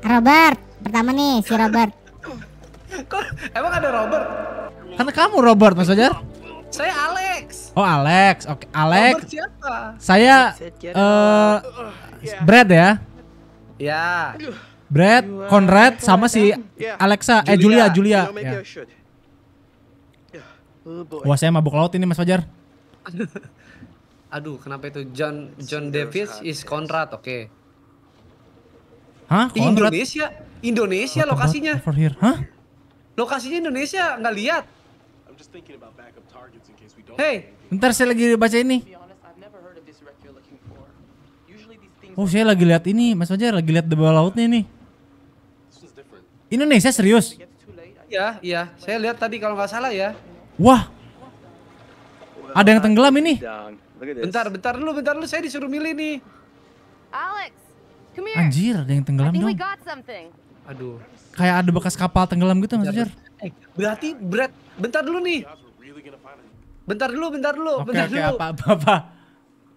Robert, pertama nih si Robert. Kok emang ada Robert? Karena kamu Robert Mas Saya Alex. Oh Alex, oke okay. Alex. Robert siapa? Saya eh uh, Brad ya. Ya. Brad, Conrad sama si ya. Alexa, eh Julia, Julia. Julia. Uh, Wah saya mabuk laut ini Mas Fajar. Aduh kenapa itu John John Davis is Conrad oke. Okay. Hah? Conrad? Indonesia Indonesia What lokasinya. For here. Hah? Lokasinya Indonesia nggak lihat. Hey, ntar saya lagi baca ini. Oh saya lagi lihat ini Mas Fajar lagi lihat debal lautnya ini. Indonesia serius? Ya iya. Saya lihat tadi kalau nggak salah ya. Wah, ada yang tenggelam ini. Bentar, bentar dulu, bentar dulu. Saya disuruh milih nih. Alex, come here. Anjir, ada yang tenggelam dong. Aduh. Kayak ada bekas kapal tenggelam gitu Mas eh, berarti berat. Bentar dulu nih. Bentar dulu, bentar dulu, okay, bentar okay, dulu. apa, apa, apa.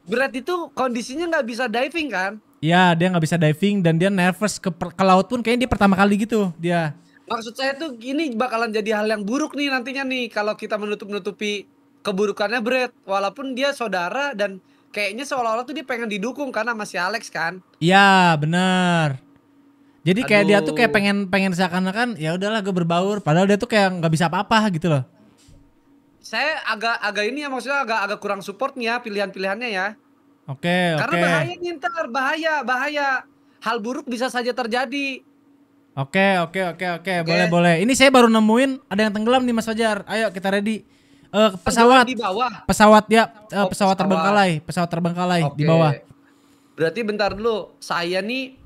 Berat itu kondisinya nggak bisa diving kan? Iya, dia nggak bisa diving dan dia nervous ke, ke laut pun kayaknya dia pertama kali gitu dia maksud saya tuh gini bakalan jadi hal yang buruk nih nantinya nih kalau kita menutup-nutupi keburukannya Brad walaupun dia saudara dan kayaknya seolah-olah tuh dia pengen didukung karena masih Alex kan iya benar jadi kayak dia tuh kayak pengen pengen seakan-akan ya udahlah gue berbaur padahal dia tuh kayak nggak bisa apa-apa gitu loh saya agak agak ini ya maksudnya agak agak kurang supportnya pilihan-pilihannya ya oke okay, karena okay. bahaya nih ntar bahaya bahaya hal buruk bisa saja terjadi Oke, oke, oke, oke, boleh, boleh. Ini saya baru nemuin ada yang tenggelam nih Mas Fajar. Ayo kita ready. Uh, pesawat di bawah. Pesawat ya, uh, pesawat, oh, pesawat terbengkalai, pesawat terbengkalai okay. di bawah. Berarti bentar dulu, saya nih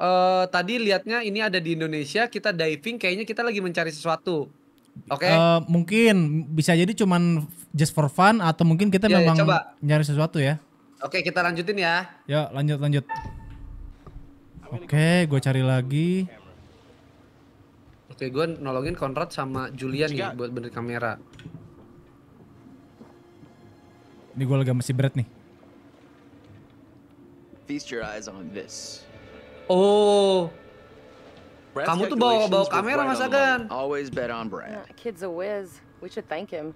uh, tadi lihatnya ini ada di Indonesia, kita diving kayaknya kita lagi mencari sesuatu. Oke. Okay. Uh, mungkin bisa jadi cuman just for fun atau mungkin kita yeah, ya, memang mencari nyari sesuatu ya. Oke, okay, kita lanjutin ya. ya lanjut lanjut. Oke, okay, gue cari lagi. Oke, gue nolongin Conrad sama Julian Jika... nih buat bener kamera. Ini gue lagi masih berat nih. Feast your eyes on this. Oh. Kamu tuh bawa bawa kamera Mas Agan. Always bet on Brad. Yeah, kid's a whiz. We should thank him.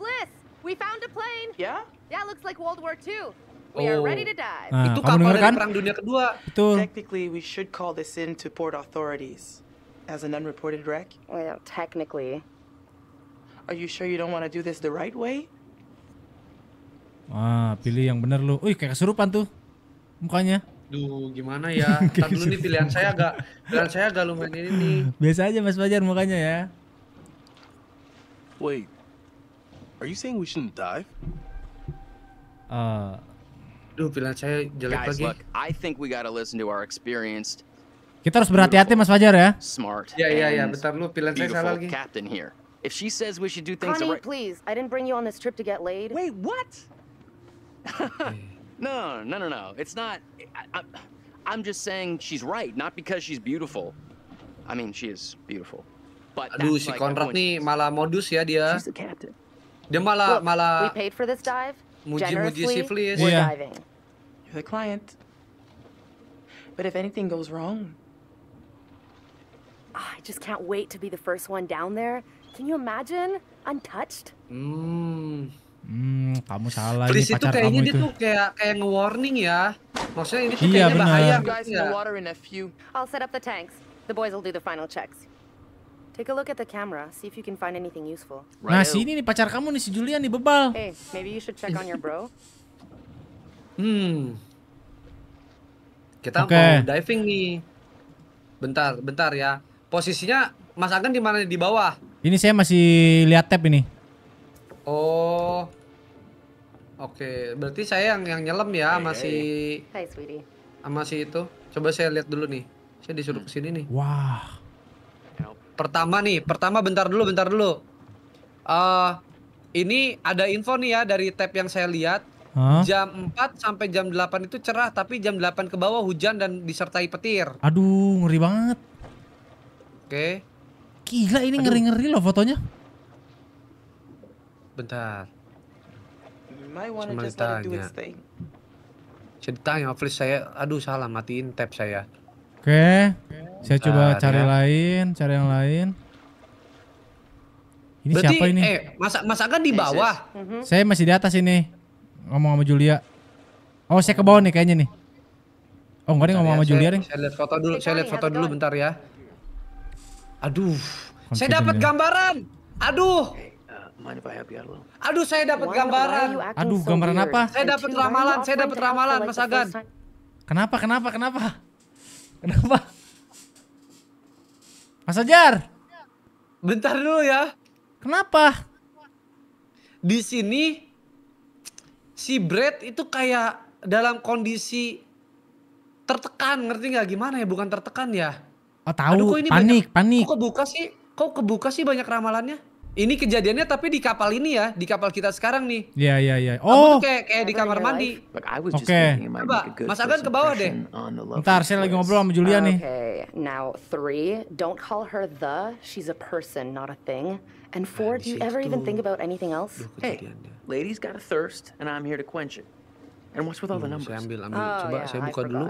Bliss, we found a plane. Yeah? Yeah, looks like World War II. We are oh. ready to dive. Nah, itu kapal dari kan? Perang Dunia Kedua. Betul. Technically, we should call this in to port authorities. As an unreported wreck? Well, technically. Are you sure you don't want to do this the right way? Wah, pilih yang bener lu. Wih, kayak kesurupan tuh mukanya. Duh, gimana ya? Ntar dulu nih pilihan saya agak pilihan saya agak lumayan ini nih. Biasa aja Mas Fajar mukanya ya. Wait. Are you saying we shouldn't dive? Uh Duh, pilihan saya jelek Guys, lagi. Look, I think we gotta listen to our experienced kita harus berhati-hati Mas Fajar ya. Smart. Ya ya ya, bentar lu pilihan saya salah lagi. Captain here. If she says we should do things Connie, right... please. I didn't bring you on this trip to get laid. Wait, what? no, no, no, no. It's not. I, I, I'm just saying she's right, not because she's beautiful. I mean, she is beautiful. But Aduh, si like nih malah modus ya dia. She's the captain. Dia malah Look, malah. We paid for this dive. Muji-muji si Flies. Yeah. We're iya. diving. You're the client. But if anything goes wrong, Oh, I just can't wait to be the first one down there. Can you imagine? Untouched? Hmm. Hmm, kamu salah Chris ini pacar itu kayaknya kamu itu. dia tuh kayak kayak nge-warning ya. Maksudnya ini tuh iya, kayaknya bahaya. Gitu Guys, ya. the water in I'll set up the tanks. The boys will do the final checks. Take a look at the camera, see if you can find anything useful. Nah, si ini nih pacar kamu nih si Julian nih bebal. Hey, maybe you should check on your bro. hmm. Kita okay. mau diving nih. Bentar, bentar ya. Posisinya Mas Agen di mana di bawah? Ini saya masih lihat tab ini. Oh. Oke, okay. berarti saya yang yang nyelam ya hey, iya, masih iya, iya. Hai, sweetie. Masih itu. Coba saya lihat dulu nih. Saya disuruh hmm. ke sini nih. Wah. Pertama nih, pertama bentar dulu, bentar dulu. Uh, ini ada info nih ya dari tab yang saya lihat. Huh? Jam 4 sampai jam 8 itu cerah, tapi jam 8 ke bawah hujan dan disertai petir. Aduh, ngeri banget. Oke. Gila ini ngeri-ngeri loh fotonya. Bentar. Cuma ditanya. Cuma ditanya, please saya, aduh salah matiin tab saya. Oke, okay. saya Bentar, coba cari ya. lain, cari yang lain. Ini Berarti, siapa ini? Eh, masa masakan di bawah. Mm-hmm. Saya masih di atas ini. Ngomong sama Julia. Oh, saya ke bawah nih kayaknya nih. Oh, enggak nih ngomong sama ya, Julia nih. Saya lihat foto dulu, saya lihat foto dulu bentar ya. Aduh, Confident saya dapat ya. gambaran. Aduh. Aduh, saya dapat gambaran. Aduh, gambaran apa? Saya dapat ramalan, saya dapat ramalan, Mas Agan. Kenapa? Kenapa? Kenapa? Kenapa? Mas Ajar. Bentar dulu ya. Kenapa? Di sini si Brad itu kayak dalam kondisi tertekan, ngerti nggak gimana ya? Bukan tertekan ya Oh tahu. Aduh, kok ini panik, banyak, panik. Kok kebuka sih? Kok kebuka sih banyak ramalannya? Ini kejadiannya tapi di kapal ini ya, di kapal kita sekarang nih. Iya, iya, iya. Oh. kayak kayak di kamar mandi. Oke. Okay. Coba, Mas Agan ke bawah deh. Ntar saya lagi ngobrol sama Julia nih. Okay. Now, three, don't call her the. She's a person, not a thing. And four, do you ever even think about anything else? Hey, ladies got a thirst and I'm here to quench it. And what's with all the hmm, numbers? Saya ambil, ambil. Oh, Coba saya buka dulu.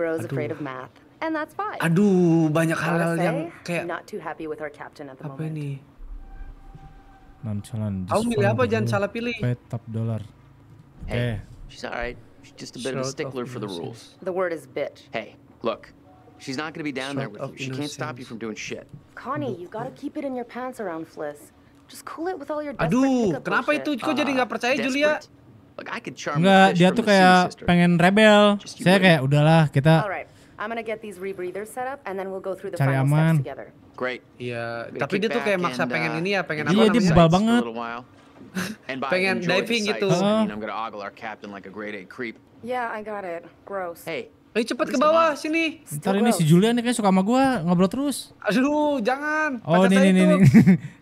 Bro's afraid of math. And that's fine. Aduh, banyak hal-hal yang kayak not too happy with our captain at the apa ini? Nonchalant. Kamu milih apa? Jangan salah pilih. Petap dolar. Hey, eh. she's alright. She's just a bit Shout of a stickler for the rules. The word is bitch. Hey, look. She's not gonna be down Shout there with you. She can't stop you from doing shit. Connie, you gotta keep it in your pants around Fliss. Just cool it with all your Aduh, kenapa bullshit. itu kok jadi nggak percaya uh, Julia? Nggak, dia tuh kayak pengen rebel. Saya kayak udahlah kita I'm gonna get these rebreathers set up and then we'll go through the Cari final aman. steps together. Great. Iya, tapi dia tuh kayak maksa and, uh, pengen ini ya, pengen iya, apa namanya? Iya, dia bebal banget. pengen diving gitu. Uh-huh. I'm gonna ogle our captain like a great A creep. Yeah, I got it. Gross. Hey, Ayo eh, cepet ke bawah sini. Ntar ini si Julian nih kayak suka sama gua ngobrol terus. Aduh, jangan. Oh, ini ini ini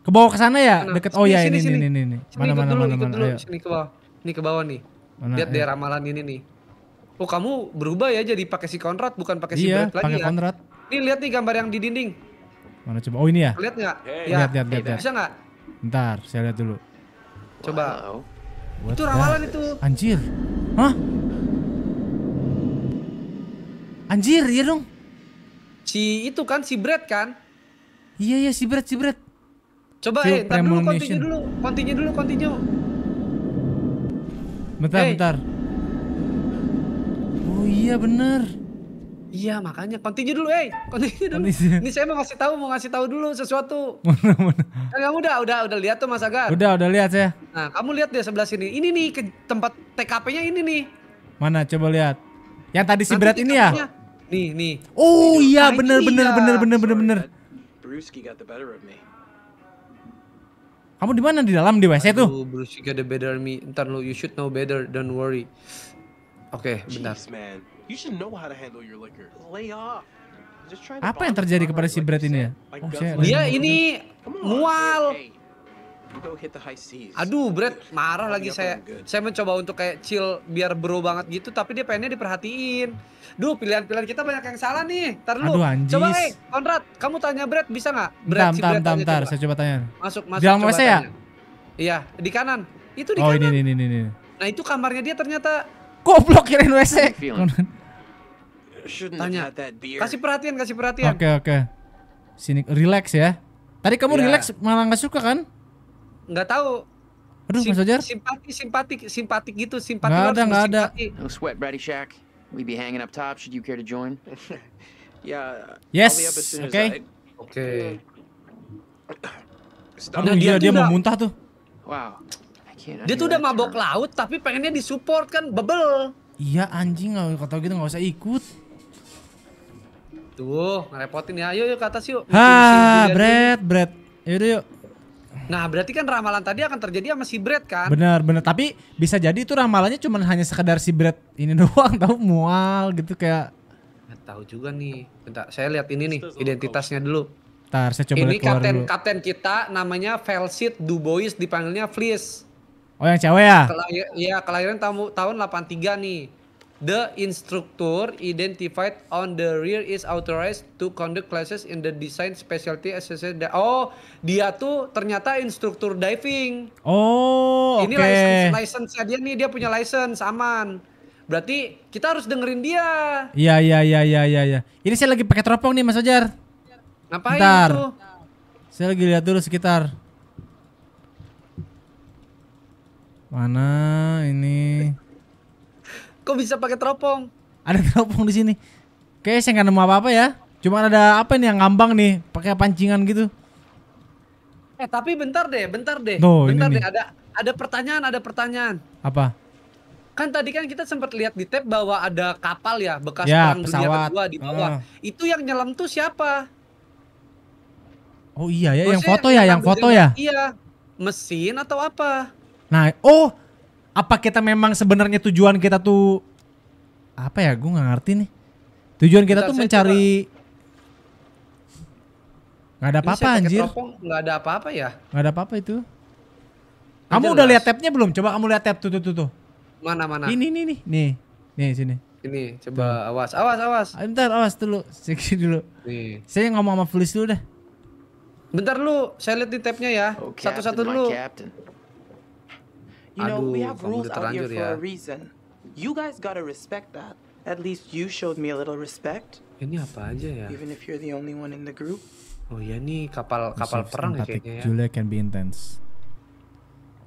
ke bawah ke sana ya, Mana? deket. Oh ya ini ini ini ini. Mana mana mana mana. Sini ke bawah. Ini ke bawah nih. Lihat deh ramalan ini nih. Oh kamu berubah ya jadi pakai si Konrad bukan pakai si iya, Brad lagi pakai ya? Konrad. Nih lihat nih gambar yang di dinding. Mana coba? Oh ini ya? Lihat nggak? Hey. Ya. Lihat lihat lihat. bisa nggak? Ntar saya lihat dulu. Coba. Wow. itu rawalan itu. Anjir. Hah? Anjir, iya dong. Si itu kan si Brad kan? Iya iya si Brad si Brad. Coba eh, ntar dulu continue dulu, continue dulu, continue. Bentar, hey. bentar. Oh iya bener. Iya makanya continue dulu, eh hey. dulu. Continue. Ini saya mau ngasih tahu, mau ngasih tahu dulu sesuatu. Mana mana. Eh, kamu udah, udah, udah lihat tuh Mas Agar. Udah, udah lihat ya. Nah, kamu lihat deh sebelah sini. Ini nih ke tempat TKP-nya ini nih. Mana? Coba lihat. Yang tadi si berat ini ya? Nih, nih. Oh iya, bener, bener, iya. bener, bener, bener, bener. Bruski got the better of me. Kamu di mana di dalam di WC tuh? Brewski got the better of me. Ntar lu, you should know better, don't worry. Oke, okay, benar. Apa yang terjadi kepada si Brad ini ya? Oh, dia ini mual. Aduh, Brad marah lagi saya. Saya mencoba untuk kayak chill biar bro banget gitu, tapi dia pengennya diperhatiin. Duh, pilihan-pilihan kita banyak yang salah nih. Ntar lu. Aduh, anjis. Coba, hey, Konrad, kamu tanya Brad bisa nggak? Brad, si Brad tanya, saya coba tanya. Masuk, masuk. Di saya ya? Iya, di kanan. Itu di oh, kanan. Oh, ini, ini, ini, ini. Nah, itu kamarnya dia ternyata Goblok kirain WC. Tanya. Kasih perhatian, kasih perhatian. Oke, okay, oke. Okay. Sini relax ya. Tadi kamu yeah. relax malah nggak suka kan? Nggak tahu. Aduh, Sim Mas Ojar. Simpati, simpatik, simpatik gitu, Simpati. Gak ada, gak ada. No sweat, Brady Shack. We be hanging up top. Should you care to join? yeah. Yes. Oke. Oke. Okay. Okay. Oh, dia, dia mau muntah tuh. Wow. Kira dia tuh udah mabok laut tapi pengennya disupport kan bebel. Iya anjing kalau kata gitu nggak usah ikut. Tuh, ngerepotin ya. Ayo yuk ke atas yuk. Ha, bread, bread. Yaudah yuk. Nah, berarti kan ramalan tadi akan terjadi sama si bread kan? Benar, benar. Tapi bisa jadi itu ramalannya cuma hanya sekedar si bread ini doang tahu mual gitu kayak Nggak tahu juga nih. Bentar, saya lihat ini nih identitasnya dulu. Bentar, saya coba Ini kapten dulu. kapten kita namanya Felsit Dubois dipanggilnya Fliess. Oh yang cewek ya? Kelahir, ya kelahiran tamu, tahun 83 nih. The instructor identified on the rear is authorized to conduct classes in the design specialty Oh, dia tuh ternyata instruktur diving. Oh, Ini okay. license, license dia nih, dia punya license aman. Berarti kita harus dengerin dia. Iya, iya, iya, iya, iya, iya. Ini saya lagi pakai teropong nih, Mas Ojar. Ngapain Bentar. itu? Saya lagi lihat dulu sekitar. Mana ini? Kok bisa pakai teropong? Ada teropong di sini. Oke, saya nggak nemu apa-apa ya. Cuma ada apa nih yang ngambang nih, pakai pancingan gitu. Eh, tapi bentar deh, bentar deh. Tuh, bentar deh, nih. ada ada pertanyaan, ada pertanyaan. Apa? Kan tadi kan kita sempat lihat di tab bahwa ada kapal ya, bekas ya, perang pesawat. dunia kedua di bawah. Uh. Itu yang nyelam tuh siapa? Oh iya ya, Maksudnya yang foto ya, yang foto ya? Iya. Mesin atau apa? Nah, oh, apa kita memang sebenarnya tujuan kita tuh apa ya? Gue nggak ngerti nih. Tujuan kita Bentar, tuh mencari nggak ada apa-apa anjir. Nggak ada apa-apa ya? Nggak ada apa-apa itu. Kamu Jelas. udah lihat tabnya belum? Coba kamu lihat tab tuh tuh tuh Mana mana? Ini ini nih nih nih sini. Ini coba tuh. awas awas awas. Ah, bentar awas dulu, seksi dulu. Nih. Saya ngomong sama Felis dulu deh Bentar lu, saya lihat di tabnya ya. Oh, Satu-satu oh, dulu. You know, we have rules out here for ya. a reason. You guys gotta respect that. At least you showed me a little respect. Ini apa aja ya? Even if you're the only one in the group. Oh ya nih kapal kapal perang ya kayaknya ya. Julia can be intense.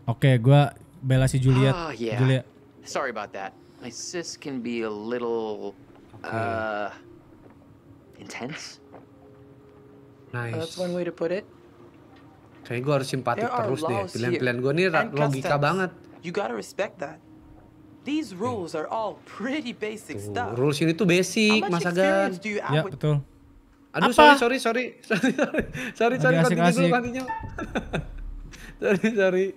Oke, okay, gua bela si Julia. Oh, yeah. Julia. Sorry about that. My sis can be a little okay. uh intense. Nice. Uh, oh, that's one way to put it. Kayaknya gue harus simpatik terus deh. Pilihan-pilihan gue ini logika banget. You gotta respect that. These rules are all pretty basic tuh, stuff. Rules ini tuh basic, Mas Agan. Ya, betul. Aduh, Apa? sorry, sorry, sorry. Sorry, sorry, sorry. sorry sorry sorry, sorry.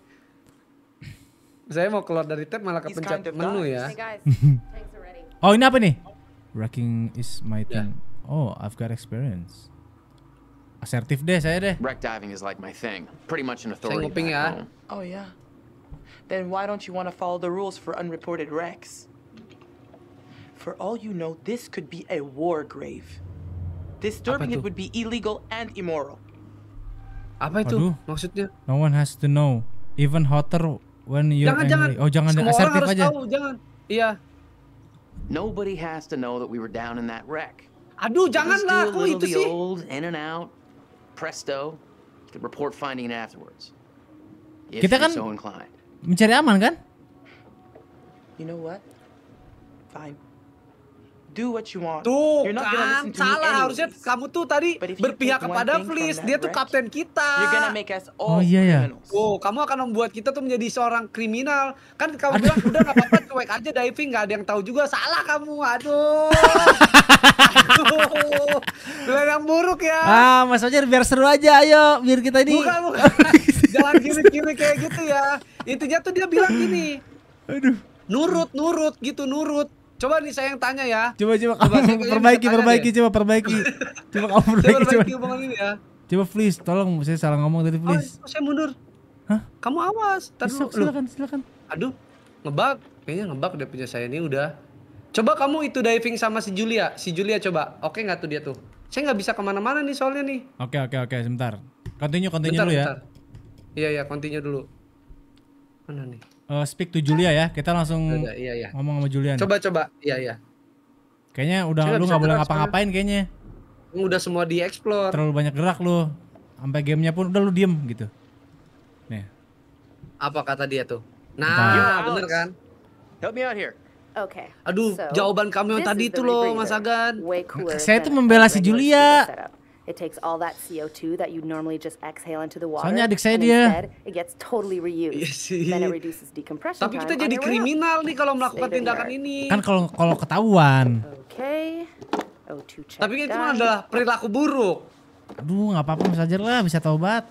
Saya mau keluar dari tab malah kepencet kind of menu ya. oh, ini apa nih? Wrecking is my ya. thing. Yeah. Oh, I've got experience. Asertif deh saya deh. Wreck diving is like my thing. Pretty much an authority. Saya ya. Oh yeah. Then why don't you want to follow the rules for unreported wrecks? For all you know, this could be a war grave. Disturbing it would be illegal and immoral. Apa itu Aduh. maksudnya? No one has to know. Even hotter when you're jangan, angry. Jangan. Oh jangan jangan. Asertif aja. Tahu, jangan. Iya. Nobody has to know that we were down in that wreck. Aduh, janganlah. Kok itu sih? Old, in and out, presto, you report finding it afterwards. If Kita kan so inclined. mencari aman kan? You know what? Fine do what you want. Tuh You're not kan, salah harusnya kamu tuh tadi berpihak kepada Fleece. Dia tuh kapten kita. You're gonna make us all oh iya ya. Oh kamu akan membuat kita tuh menjadi seorang kriminal. Kan kamu bilang udah nggak apa-apa cuek aja diving gak ada yang tahu juga. Salah kamu, aduh. aduh. yang buruk ya. Ah, maksudnya biar seru aja, ayo biar kita ini. Bukan, bukan. Jalan kiri-kiri kayak gitu ya. Intinya tuh dia bilang gini. Aduh. Nurut, nurut gitu, nurut Coba nih saya yang tanya ya. Coba coba, coba kamu perbaiki perbaiki coba perbaiki. Coba kamu perbaiki. Coba perbaiki hubungan ini ya. Coba please tolong saya salah ngomong tadi please. Oh, saya mundur. Hah? Kamu awas. Tadi lu. Silakan silakan. Aduh, ngebak Kayaknya ngebak deh punya saya ini udah. Coba kamu itu diving sama si Julia. Si Julia coba. Oke nggak tuh dia tuh? Saya nggak bisa kemana-mana nih soalnya nih. Oke oke oke sebentar. Continue continue bentar, dulu ya. bentar. ya. Iya iya continue dulu. Mana nih? uh, speak to Julia ya. Kita langsung Udah, iya, iya. ngomong sama Julia. Coba nih. coba. Iya iya. Kayaknya udah coba, lu nggak boleh ngapa-ngapain kayaknya. Udah semua di explore. Terlalu banyak gerak lu. Sampai gamenya pun udah lu diem gitu. Nih. Apa kata dia tuh? Nah, Bentar. bener kan? Help me out here. Oke. Okay. Aduh, so, jawaban kamu tadi itu loh, Mas Agan. Saya tuh membela si Julia. It takes all that CO2 that you'd normally just exhale into the water. Soalnya adik saya dia. it gets totally reused. Iya Then it reduces decompression Tapi kita jadi kriminal nih kalau melakukan tindakan ini. Kan kalau kalau ketahuan. Oke. Okay. O2 check. Tapi itu kan adalah perilaku buruk. Aduh, nggak apa-apa bisa aja lah, bisa taubat.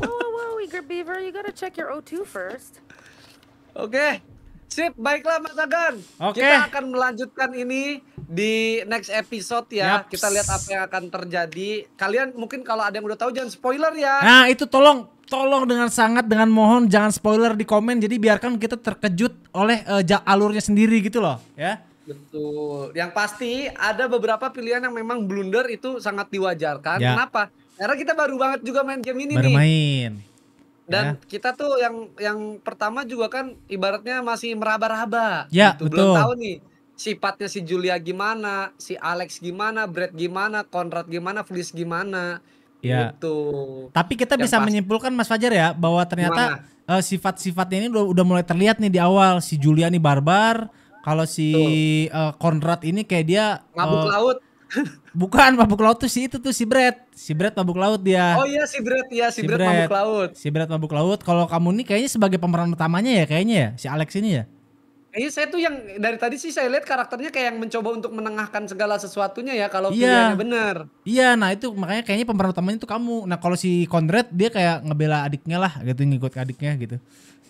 Whoa, whoa, eager beaver, you gotta check your O2 first. Oke. Okay. Sip, baiklah Mas Agan. Okay. Kita akan melanjutkan ini di next episode ya Yaps. kita lihat apa yang akan terjadi. Kalian mungkin kalau ada yang udah tahu jangan spoiler ya. Nah, itu tolong tolong dengan sangat dengan mohon jangan spoiler di komen jadi biarkan kita terkejut oleh uh, alurnya sendiri gitu loh, ya. Betul. Yang pasti ada beberapa pilihan yang memang blunder itu sangat diwajarkan. Ya. Kenapa? Karena kita baru banget juga main game ini baru nih. main. Dan ya. kita tuh yang yang pertama juga kan ibaratnya masih meraba-raba ya, gitu. Betul. Belum tahu nih sifatnya si Julia gimana, si Alex gimana, Brad gimana, Konrad gimana, Flis gimana. Ya. Gitu. Tapi kita yang bisa pas. menyimpulkan Mas Fajar ya bahwa ternyata uh, sifat-sifatnya ini udah, udah mulai terlihat nih di awal si Julia nih barbar, kalau si uh, Konrad ini kayak dia mabuk uh, laut. bukan mabuk laut tuh si itu tuh si Brad. Si Brad mabuk laut dia. Oh iya si Brad ya, si, si Brad, Brad mabuk laut. Si Brad mabuk laut. Kalau kamu nih kayaknya sebagai pemeran utamanya ya kayaknya ya, si Alex ini ya. Iya saya tuh yang dari tadi sih saya lihat karakternya kayak yang mencoba untuk menengahkan segala sesuatunya ya kalau iya. pilihannya benar. Iya, nah itu makanya kayaknya pemeran utamanya itu kamu. Nah kalau si Conrad dia kayak ngebela adiknya lah gitu ngikut adiknya gitu.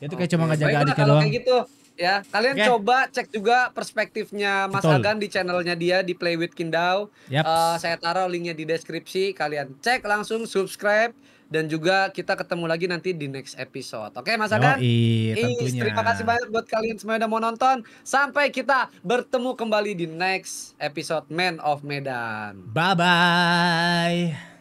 Dia tuh kayak cuma ngajak adiknya doang. Kayak gitu ya. Kalian okay. coba cek juga perspektifnya Mas Betul. Agan di channelnya dia di Play with Kindau. Yep. Uh, eh, saya taruh linknya di deskripsi. Kalian cek langsung subscribe dan juga kita ketemu lagi nanti di next episode. Oke, Mas Agan? iya, terima kasih banyak buat kalian semua yang udah mau nonton. Sampai kita bertemu kembali di next episode Man of Medan. Bye bye.